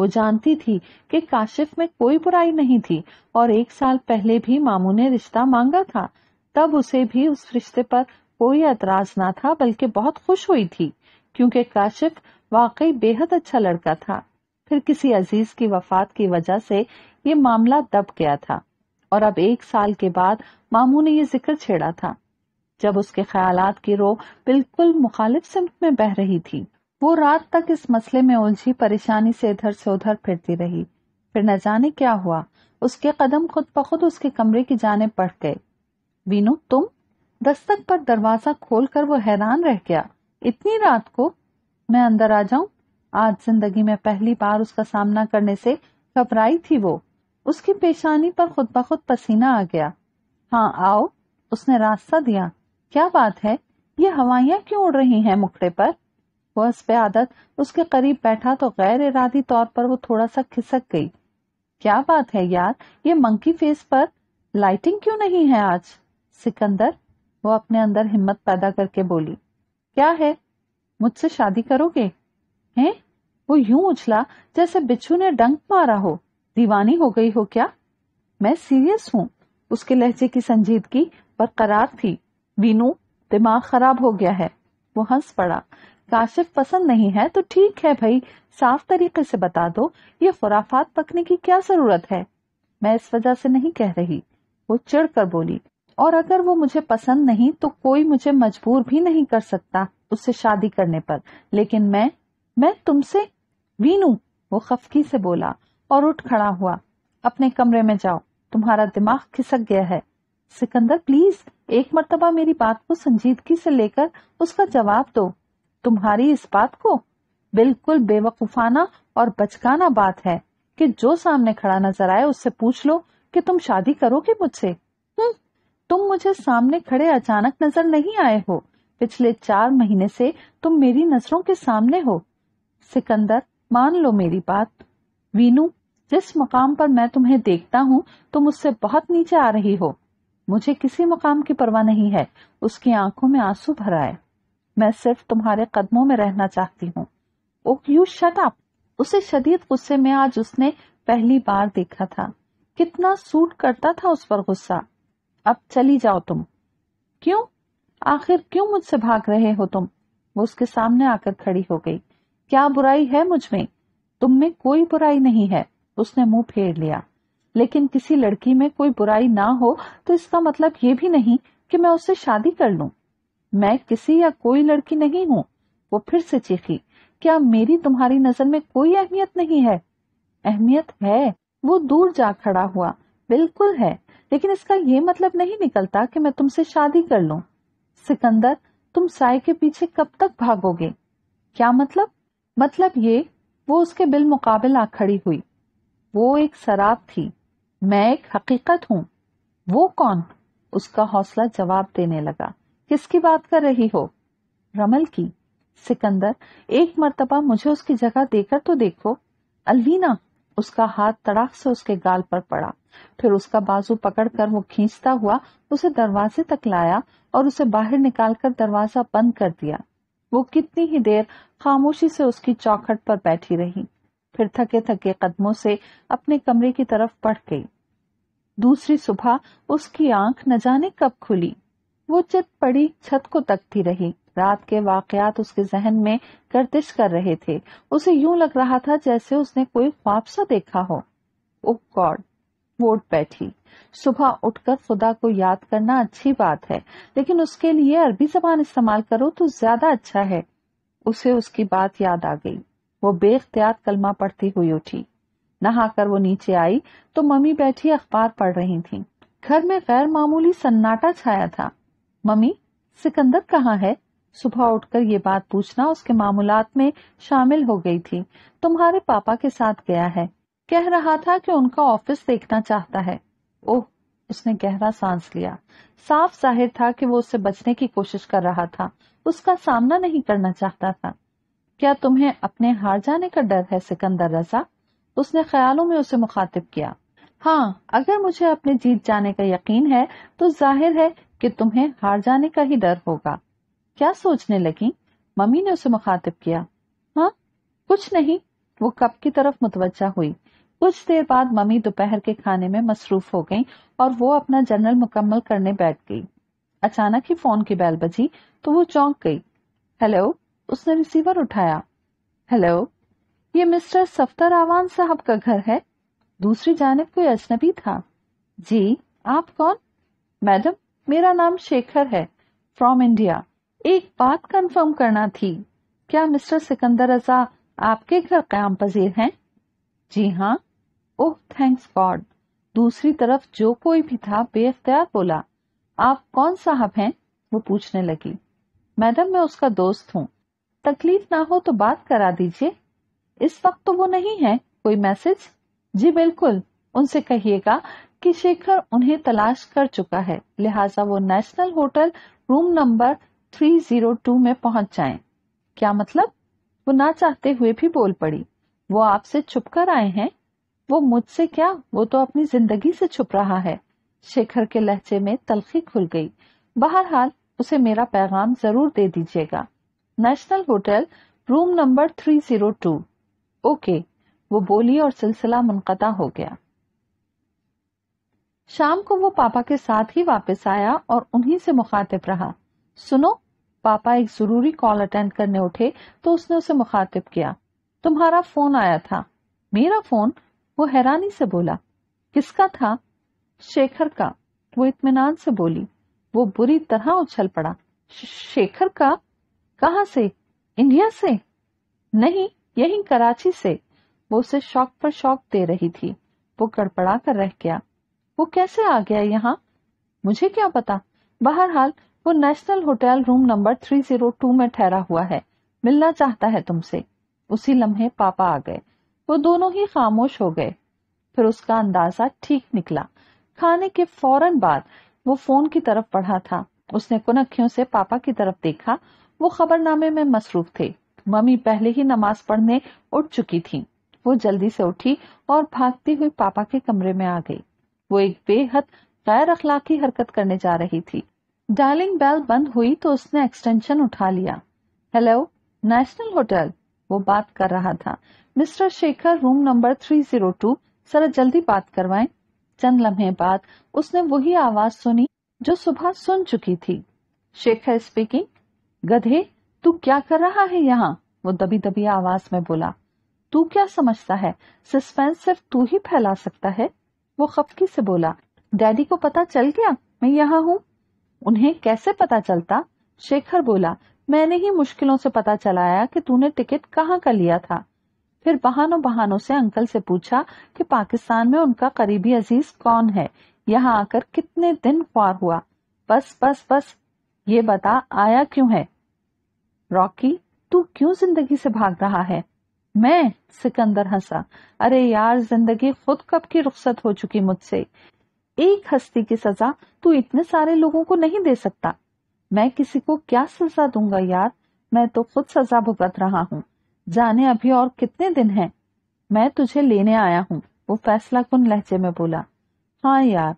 वो जानती थी कि काशिफ में कोई बुराई नहीं थी और एक साल पहले भी मामू ने रिश्ता मांगा था तब उसे भी उस रिश्ते पर कोई एतराज ना था बल्कि बहुत खुश हुई थी क्योंकि काशिफ वाकई बेहद अच्छा लड़का था फिर किसी अजीज की वफात की वजह से ये मामला दब गया था और अब एक साल के बाद मामू ने ये जिक्र छेड़ा था जब उसके ख्यालात की रो बिल्कुल मुखालिफ सिमत में बह रही थी वो रात तक इस मसले में उलझी परेशानी से इधर से उधर फिरती रही फिर न जाने क्या हुआ उसके कदम खुद ब खुद उसके कमरे की जाने पड़ गए वीनू तुम दस्तक पर दरवाजा खोलकर वो हैरान रह गया इतनी रात को मैं अंदर आ जाऊं आज जिंदगी में पहली बार उसका सामना करने से घबराई थी वो उसकी पेशानी पर खुद ब खुद पसीना आ गया हाँ आओ उसने रास्ता दिया क्या बात है ये हवाइया क्यों उड़ रही हैं मुखड़े पर इस पे आदत उसके करीब बैठा तो गैर इरादी तौर पर वो थोड़ा सा खिसक गई क्या बात है यार ये मंकी फेस पर लाइटिंग क्यों नहीं है आज सिकंदर वो अपने अंदर हिम्मत पैदा करके बोली क्या है मुझसे शादी करोगे हैं वो यूं उछला जैसे बिच्छू ने डंक मारा हो दीवानी हो गई हो क्या मैं सीरियस हूँ उसके लहजे की संजीदगी बरकरार थी वीनू दिमाग खराब हो गया है वो हंस पड़ा काशिफ पसंद नहीं है तो ठीक है भाई साफ तरीके से बता दो ये खुराफात पकने की क्या जरूरत है मैं इस वजह से नहीं कह रही वो चिड़ कर बोली और अगर वो मुझे पसंद नहीं तो कोई मुझे मजबूर भी नहीं कर सकता उससे शादी करने पर लेकिन मैं मैं तुमसे वीनू वो खफकी से बोला और उठ खड़ा हुआ अपने कमरे में जाओ तुम्हारा दिमाग खिसक गया है सिकंदर प्लीज एक मरतबा मेरी बात को संजीदगी से लेकर उसका जवाब दो तुम्हारी इस बात को बिल्कुल बेवकूफाना और बचकाना बात है कि जो सामने खड़ा नजर आए उससे पूछ लो कि तुम शादी करोगे मुझसे हम्म, तुम मुझे सामने खड़े अचानक नजर नहीं आए हो पिछले चार महीने से तुम मेरी नजरों के सामने हो सिकंदर मान लो मेरी बात वीनू जिस मकाम पर मैं तुम्हें देखता हूँ तुम उससे बहुत नीचे आ रही हो मुझे किसी मकाम की परवाह नहीं है उसकी आंखों में आंसू भरा है मैं सिर्फ तुम्हारे कदमों में रहना चाहती हूँ ओह यू शट अप उसे शदीद गुस्से में आज उसने पहली बार देखा था कितना सूट करता था उस पर गुस्सा अब चली जाओ तुम क्यों आखिर क्यों मुझसे भाग रहे हो तुम वो उसके सामने आकर खड़ी हो गई क्या बुराई है मुझ में तुम में कोई बुराई नहीं है उसने मुंह फेर लिया लेकिन किसी लड़की में कोई बुराई ना हो तो इसका मतलब ये भी नहीं कि मैं उससे शादी कर लू मैं किसी या कोई लड़की नहीं हूँ वो फिर से चीखी क्या मेरी तुम्हारी नजर में कोई अहमियत नहीं है अहमियत है वो दूर जा खड़ा हुआ बिल्कुल है लेकिन इसका ये मतलब नहीं निकलता कि मैं तुमसे शादी कर लू सिकंदर तुम साय के पीछे कब तक भागोगे क्या मतलब मतलब ये वो उसके मुकाबल आ खड़ी हुई वो एक शराब थी मैं एक हकीकत हूं वो कौन उसका हौसला जवाब देने लगा किसकी बात कर रही हो रमल की सिकंदर एक मरतबा मुझे उसकी जगह देकर तो देखो अलवीना उसका हाथ तड़ाक से उसके गाल पर पड़ा फिर उसका बाजू पकड़कर वो खींचता हुआ उसे दरवाजे तक लाया और उसे बाहर निकालकर दरवाजा बंद कर दिया वो कितनी ही देर खामोशी से उसकी चौखट पर बैठी रही फिर थके थके कदमों से अपने कमरे की तरफ बढ़ गई दूसरी सुबह उसकी आंख न जाने कब खुली वो चित पड़ी छत को तकती रही रात के वाकयात उसके जहन में गर्दिश कर रहे थे उसे यूं लग रहा था जैसे उसने कोई ख्वाब सा देखा हो ओ गॉड वोट बैठी सुबह उठकर खुदा को याद करना अच्छी बात है लेकिन उसके लिए अरबी जबान इस्तेमाल करो तो ज्यादा अच्छा है उसे उसकी बात याद आ गई वो बेख्तियार कलमा पढ़ती हुई उठी नहाकर वो नीचे आई तो मम्मी बैठी अखबार पढ़ रही थी घर में गैर मामूली सन्नाटा छाया था मम्मी सिकंदर कहाँ है सुबह उठकर ये बात पूछना उसके मामूलात में शामिल हो गई थी तुम्हारे पापा के साथ गया है कह रहा था कि उनका ऑफिस देखना चाहता है ओह उसने गहरा सांस लिया साफ जाहिर था कि वो उससे बचने की कोशिश कर रहा था उसका सामना नहीं करना चाहता था क्या तुम्हें अपने हार जाने का डर है सिकंदर रजा उसने ख्यालों में उसे मुखातिब किया हाँ अगर मुझे अपने जीत जाने का यकीन है तो जाहिर है कि तुम्हें हार जाने का ही डर होगा क्या सोचने लगी मम्मी ने उसे मुखातिब किया हाँ कुछ नहीं वो कप की तरफ मुतवजा हुई कुछ देर बाद मम्मी दोपहर के खाने में मसरूफ हो गई और वो अपना जर्नल मुकम्मल करने बैठ गई अचानक ही फोन की बैल बजी तो वो चौंक गई हेलो उसने रिसीवर उठाया हेलो ये मिस्टर सफ्तर आवान साहब का घर है दूसरी जानब कोई अजनबी था जी आप कौन मैडम मेरा नाम शेखर है फ्रॉम इंडिया एक बात कंफर्म करना थी क्या मिस्टर सिकंदर रजा आपके घर क्याम पजीर हैं जी हाँ ओह थैंक्स गॉड दूसरी तरफ जो कोई भी था बेख्तियार बोला आप कौन साहब हैं वो पूछने लगी मैडम मैं उसका दोस्त हूँ तकलीफ ना हो तो बात करा दीजिए इस वक्त तो वो नहीं है कोई मैसेज जी बिल्कुल उनसे कहिएगा कि शेखर उन्हें तलाश कर चुका है लिहाजा वो नेशनल होटल रूम नंबर 302 में पहुंच जाएं। क्या मतलब वो ना चाहते हुए भी बोल पड़ी वो आपसे छुप कर आए हैं वो मुझसे क्या वो तो अपनी जिंदगी से छुप रहा है शेखर के लहजे में तलखी खुल गई बहरहाल उसे मेरा पैगाम जरूर दे दीजिएगा national hotel room number three zero two okay वो बोली और सिलसिला मुनकता हो गया शाम को वो पापा के साथ ही वापस आया और उन्हीं से मुखातिब रहा सुनो पापा एक जरूरी कॉल अटेंड करने उठे तो उसने उसे मुखातिब किया तुम्हारा फोन आया था मेरा फोन वो हैरानी से बोला किसका था शेखर का वो इतमान से बोली वो बुरी तरह उछल पड़ा शेखर का कहा से इंडिया से नहीं यही कराची से वो उसे शौक पर शौक दे रही थी वो गड़बड़ा कर रह गया वो कैसे आ गया यहाँ मुझे क्या पता बहरहाल वो नेशनल होटल रूम नंबर 302 में ठहरा हुआ है मिलना चाहता है तुमसे उसी लम्हे पापा आ गए वो दोनों ही खामोश हो गए फिर उसका अंदाजा ठीक निकला खाने के फौरन बाद वो फोन की तरफ पढ़ा था उसने कुनखियों से पापा की तरफ देखा वो खबरनामे में मसरूफ थे मम्मी पहले ही नमाज पढ़ने उठ चुकी थी वो जल्दी से उठी और भागती हुई पापा के कमरे में आ गई वो एक बेहद गैर अखलाकी हरकत करने जा रही थी डायलिंग बेल बंद हुई तो उसने एक्सटेंशन उठा लिया हेलो नेशनल होटल वो बात कर रहा था mister Shekhar room number 302 sir जल्दी बात करवाएं चंद लम्हे बाद उसने वही आवाज सुनी जो सुबह सुन चुकी थी शेखर स्पीकिंग गधे तू क्या कर रहा है यहाँ वो दबी दबी आवाज में बोला तू क्या समझता है सस्पेंस सिर्फ तू ही फैला सकता है वो खपकी से बोला डैडी को पता चल गया मैं यहाँ हूँ उन्हें कैसे पता चलता शेखर बोला मैंने ही मुश्किलों से पता चलाया कि तूने टिकट कहाँ का लिया था फिर बहानों बहानों से अंकल से पूछा कि पाकिस्तान में उनका करीबी अजीज कौन है यहाँ आकर कितने दिन ख्वार हुआ बस बस बस ये बता आया क्यों है रॉकी तू क्यों जिंदगी से भाग रहा है मैं सिकंदर हंसा अरे यार जिंदगी खुद कब की रुख्सत हो चुकी मुझसे एक हस्ती की सजा तू इतने सारे लोगों को नहीं दे सकता मैं किसी को क्या सजा दूंगा यार मैं तो खुद सजा भुगत रहा हूँ जाने अभी और कितने दिन हैं मैं तुझे लेने आया हूँ वो फैसला कुन लहजे में बोला हाँ यार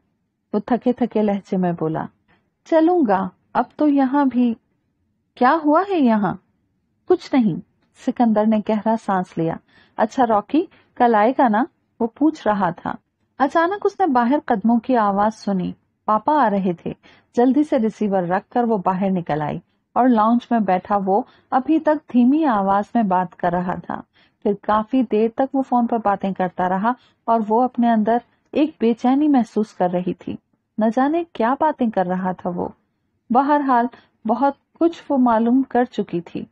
वो थके थके लहजे में बोला चलूंगा अब तो यहाँ भी क्या हुआ है यहाँ कुछ नहीं सिकंदर ने गहरा सांस लिया अच्छा रॉकी कल आएगा ना वो पूछ रहा था अचानक उसने बाहर कदमों की आवाज सुनी पापा आ रहे थे जल्दी से रिसीवर रखकर वो बाहर निकल आई और लाउंज में बैठा वो अभी तक धीमी आवाज में बात कर रहा था फिर काफी देर तक वो फोन पर बातें करता रहा और वो अपने अंदर एक बेचैनी महसूस कर रही थी न जाने क्या बातें कर रहा था वो बहरहाल बहुत कुछ वो मालूम कर चुकी थी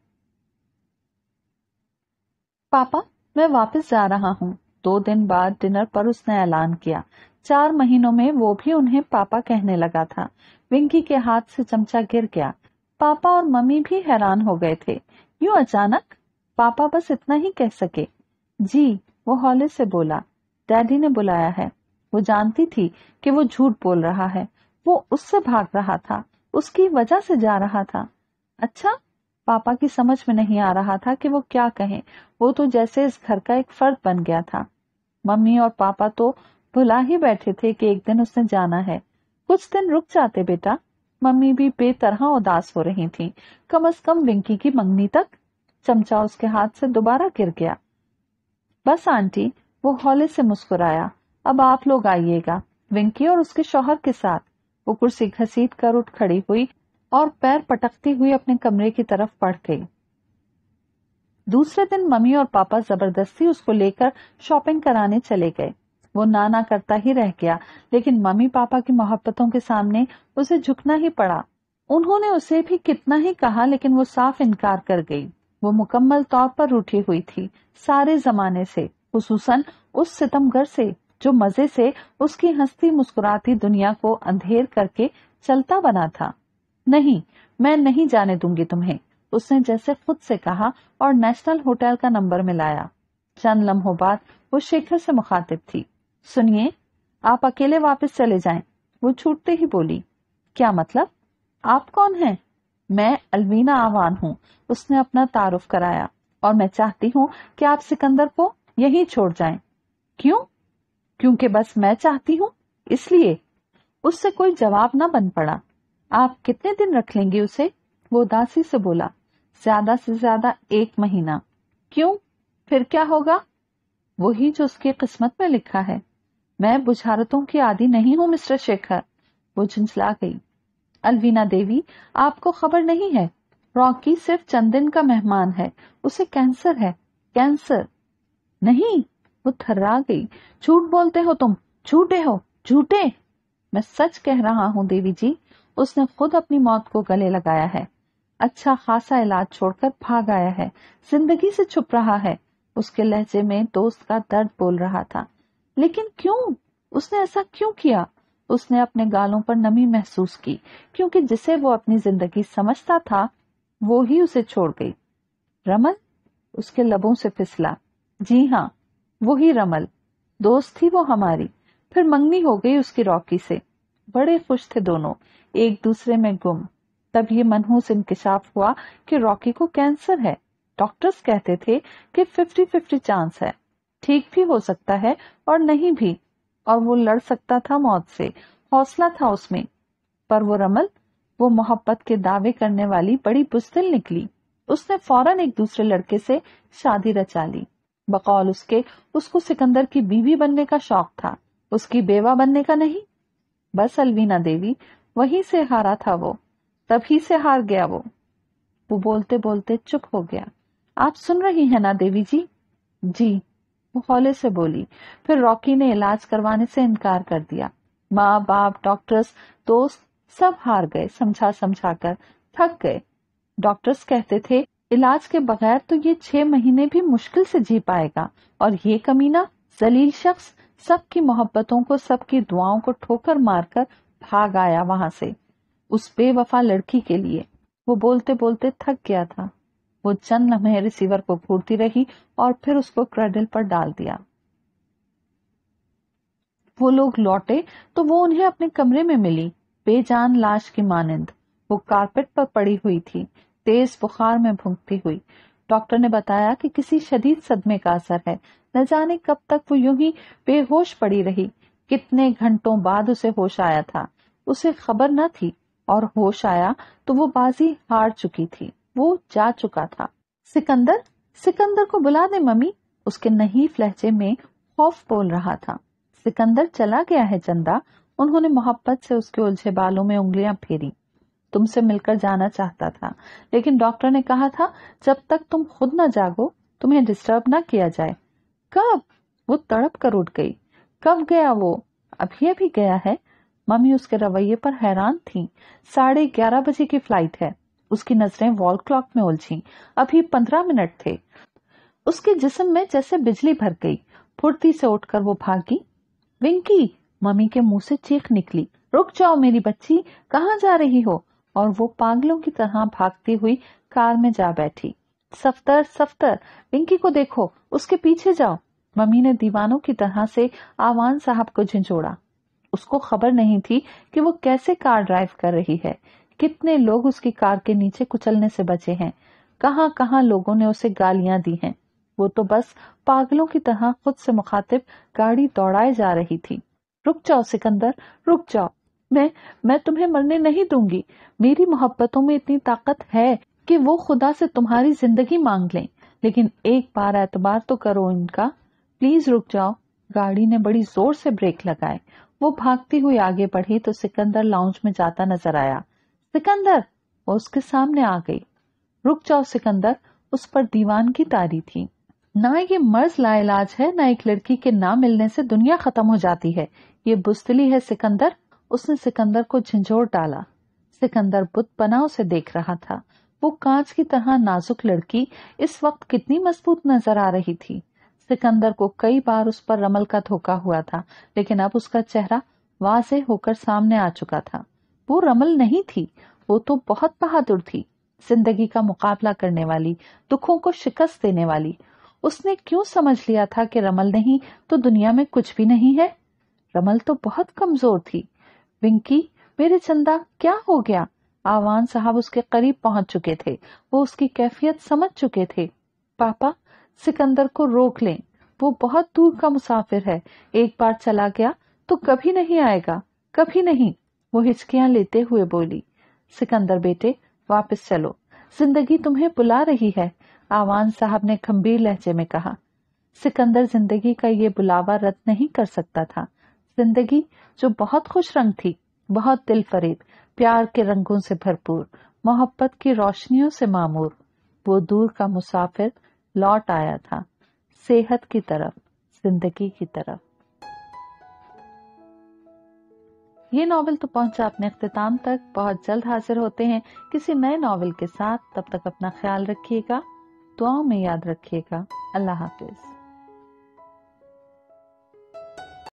पापा मैं वापस जा रहा हूँ दो दिन बाद डिनर पर उसने ऐलान किया चार महीनों में वो भी उन्हें पापा कहने लगा था विंकी के हाथ से चमचा गिर गया पापा और मम्मी भी हैरान हो गए थे यूं अचानक पापा बस इतना ही कह सके जी वो हौले से बोला डैडी ने बुलाया है वो जानती थी कि वो झूठ बोल रहा है वो उससे भाग रहा था उसकी वजह से जा रहा था अच्छा पापा की समझ में नहीं आ रहा था कि वो क्या कहें वो तो जैसे इस घर का एक फर्द बन गया था मम्मी और पापा तो भुला ही बैठे थे कि एक दिन उसने जाना है कुछ दिन रुक जाते बेटा मम्मी भी बेतरह उदास हो रही थी कम अज कम विंकी की मंगनी तक चमचा उसके हाथ से दोबारा गिर गया बस आंटी वो हौले से मुस्कुराया अब आप लोग आइएगा विंकी और उसके शौहर के साथ वो कुर्सी घसीट कर उठ खड़ी हुई और पैर पटकती हुई अपने कमरे की तरफ पड़ गई दूसरे दिन मम्मी और पापा जबरदस्ती उसको लेकर शॉपिंग कराने चले गए वो नाना करता ही रह गया लेकिन मम्मी पापा की मोहब्बतों के सामने उसे झुकना ही पड़ा उन्होंने उसे भी कितना ही कहा लेकिन वो साफ इनकार कर गई वो मुकम्मल तौर पर रूठी हुई थी सारे जमाने से खसूसन उस सितमगर से जो मजे से उसकी हंसती मुस्कुराती दुनिया को अंधेर करके चलता बना था नहीं मैं नहीं जाने दूंगी तुम्हें उसने जैसे खुद से कहा और नेशनल होटल का नंबर मिलाया चंद लम्हों बाद वो शेखर से मुखातिब थी सुनिए आप अकेले वापस चले जाएं। वो छूटते ही बोली क्या मतलब आप कौन हैं मैं अलवीना आवान हूँ उसने अपना तारुफ कराया और मैं चाहती हूँ कि आप सिकंदर को यहीं छोड़ जाएं। क्यों क्योंकि बस मैं चाहती हूँ इसलिए उससे कोई जवाब ना बन पड़ा आप कितने दिन रख लेंगे उसे वो दासी से बोला ज्यादा से ज्यादा एक महीना क्यों फिर क्या होगा वही जो उसकी किस्मत में लिखा है मैं बुझारतों की आदि नहीं हूं मिस्टर शेखर वो झुंझला गई अलवीना देवी आपको खबर नहीं है रॉकी सिर्फ चंदन का मेहमान है उसे कैंसर है कैंसर नहीं वो थर्रा गई झूठ बोलते हो तुम झूठे हो झूठे मैं सच कह रहा हूँ देवी जी उसने खुद अपनी मौत को गले लगाया है अच्छा खासा इलाज छोड़कर भाग आया है जिंदगी से छुप रहा है उसके लहजे में दोस्त का दर्द बोल रहा था लेकिन क्यों उसने ऐसा क्यों किया उसने अपने गालों पर नमी महसूस की क्योंकि जिसे वो अपनी जिंदगी समझता था वो ही उसे छोड़ गई रमल उसके लबों से फिसला जी हाँ वो ही रमल दोस्त थी वो हमारी फिर मंगनी हो गई उसकी रॉकी से बड़े खुश थे दोनों एक दूसरे में गुम तब ये मनहूस इंकशाफ हुआ कि रॉकी को कैंसर है डॉक्टर्स कहते थे कि फिफ्टी फिफ्टी चांस है ठीक भी हो सकता है और नहीं भी और वो लड़ सकता था मौत से हौसला था उसमें पर वो रमल वो मोहब्बत के दावे करने वाली बड़ी पुस्तिल निकली उसने फौरन एक दूसरे लड़के से शादी रचा ली बकौल उसके उसको सिकंदर की बीवी बनने का शौक था उसकी बेवा बनने का नहीं बस अलवीना देवी वहीं से हारा था वो तभी से हार गया वो वो बोलते बोलते चुप हो गया आप सुन रही हैं ना देवी जी जी हौले से बोली फिर रॉकी ने इलाज करवाने से इनकार कर दिया माँ बाप डॉक्टर्स दोस्त सब हार गए समझा समझा कर थक गए डॉक्टर्स कहते थे इलाज के बगैर तो ये छह महीने भी मुश्किल से जी पाएगा और ये कमीना जलील शख्स सबकी मोहब्बतों को सबकी दुआओं को ठोकर मारकर भाग आया वहां से उस बेवफा लड़की के लिए वो बोलते बोलते थक गया था वो चंद लम्हे रिसीवर को घूरती रही और फिर उसको क्रेडल पर डाल दिया वो लोग लौटे तो वो उन्हें अपने कमरे में मिली बेजान लाश की मानिंद वो कारपेट पर पड़ी हुई थी तेज बुखार में भूखती हुई डॉक्टर ने बताया कि किसी शदीद सदमे का असर है न जाने कब तक वो यूं ही बेहोश पड़ी रही कितने घंटों बाद उसे होश आया था उसे खबर न थी और होश आया तो वो बाजी हार चुकी थी वो जा चुका था सिकंदर सिकंदर को बुला दे मम्मी उसके नहीं लहजे में खौफ बोल रहा था सिकंदर चला गया है चंदा उन्होंने मोहब्बत से उसके उलझे बालों में उंगलियां फेरी तुमसे मिलकर जाना चाहता था लेकिन डॉक्टर ने कहा था जब तक तुम खुद न जागो तुम्हें डिस्टर्ब ना किया जाए कब वो तड़प कर उठ गई कब गया वो अभी अभी गया है मम्मी उसके रवैये पर हैरान थी साढ़े ग्यारह बजे की फ्लाइट है उसकी नजरें वॉल क्लॉक में उलझी अभी पंद्रह मिनट थे उसके जिस्म में जैसे बिजली भर गई फुर्ती से उठकर वो भागी विंकी मम्मी के मुंह से चीख निकली रुक जाओ मेरी बच्ची कहाँ जा रही हो और वो पागलों की तरह भागती हुई कार में जा बैठी सफ्तर सफ्तर विंकी को देखो उसके पीछे जाओ मम्मी ने दीवानों की तरह से आवान साहब को झिझोड़ा उसको खबर नहीं थी कि वो कैसे कार ड्राइव कर रही है कितने लोग उसकी कार के नीचे कुचलने से बचे हैं कहां कहां लोगों ने उसे गालियां दी हैं वो तो बस पागलों की तरह खुद से मुखातिब गाड़ी दौड़ाए जा रही थी रुक जाओ सिकंदर रुक जाओ मैं मैं तुम्हें मरने नहीं दूंगी मेरी मोहब्बतों में इतनी ताकत है कि वो खुदा से तुम्हारी जिंदगी मांग लें लेकिन एक बार एतबार तो करो इनका प्लीज रुक जाओ गाड़ी ने बड़ी जोर से ब्रेक लगाए वो भागती हुई आगे बढ़ी तो सिकंदर लाउंज में जाता नजर आया सिकंदर वो उसके सामने आ गई रुक जाओ सिकंदर उस पर दीवान की तारी थी ना ये मर्ज लाइलाज है ना एक लड़की के ना मिलने से दुनिया खत्म हो जाती है ये बुस्तली है सिकंदर उसने सिकंदर को झंझोर डाला सिकंदर बुत बना उसे देख रहा था वो कांच की तरह नाजुक लड़की इस वक्त कितनी मजबूत नजर आ रही थी सिकंदर को कई बार उस पर रमल का धोखा हुआ था लेकिन अब उसका चेहरा वाजे होकर सामने आ चुका था वो रमल नहीं थी वो तो बहुत बहादुर थी जिंदगी का मुकाबला करने वाली दुखों को शिकस्त देने वाली उसने क्यों समझ लिया था कि रमल नहीं तो दुनिया में कुछ भी नहीं है रमल तो बहुत कमजोर थी विंकी मेरे चंदा क्या हो गया आवान साहब उसके करीब पहुंच चुके थे वो उसकी कैफियत समझ चुके थे पापा सिकंदर को रोक लें वो बहुत दूर का मुसाफिर है एक बार चला गया तो कभी नहीं आएगा कभी नहीं वो हिचकियां लेते हुए बोली सिकंदर बेटे वापस चलो जिंदगी तुम्हें बुला रही है आवान साहब ने खंबीर लहजे में कहा सिकंदर जिंदगी का ये बुलावा रद्द नहीं कर सकता था जिंदगी जो बहुत खुश रंग थी बहुत दिल फरीब प्यार के रंगों से भरपूर मोहब्बत की रोशनियों से मामूर वो दूर का मुसाफिर लौट आया था सेहत की तरफ जिंदगी की तरफ ये नावल तो पहुंचा अपने अख्ताम तक बहुत जल्द हाजिर होते हैं किसी नए नावल के साथ तब तक अपना ख्याल रखिएगा दुआओं में याद रखिएगा अल्लाह हाफिज़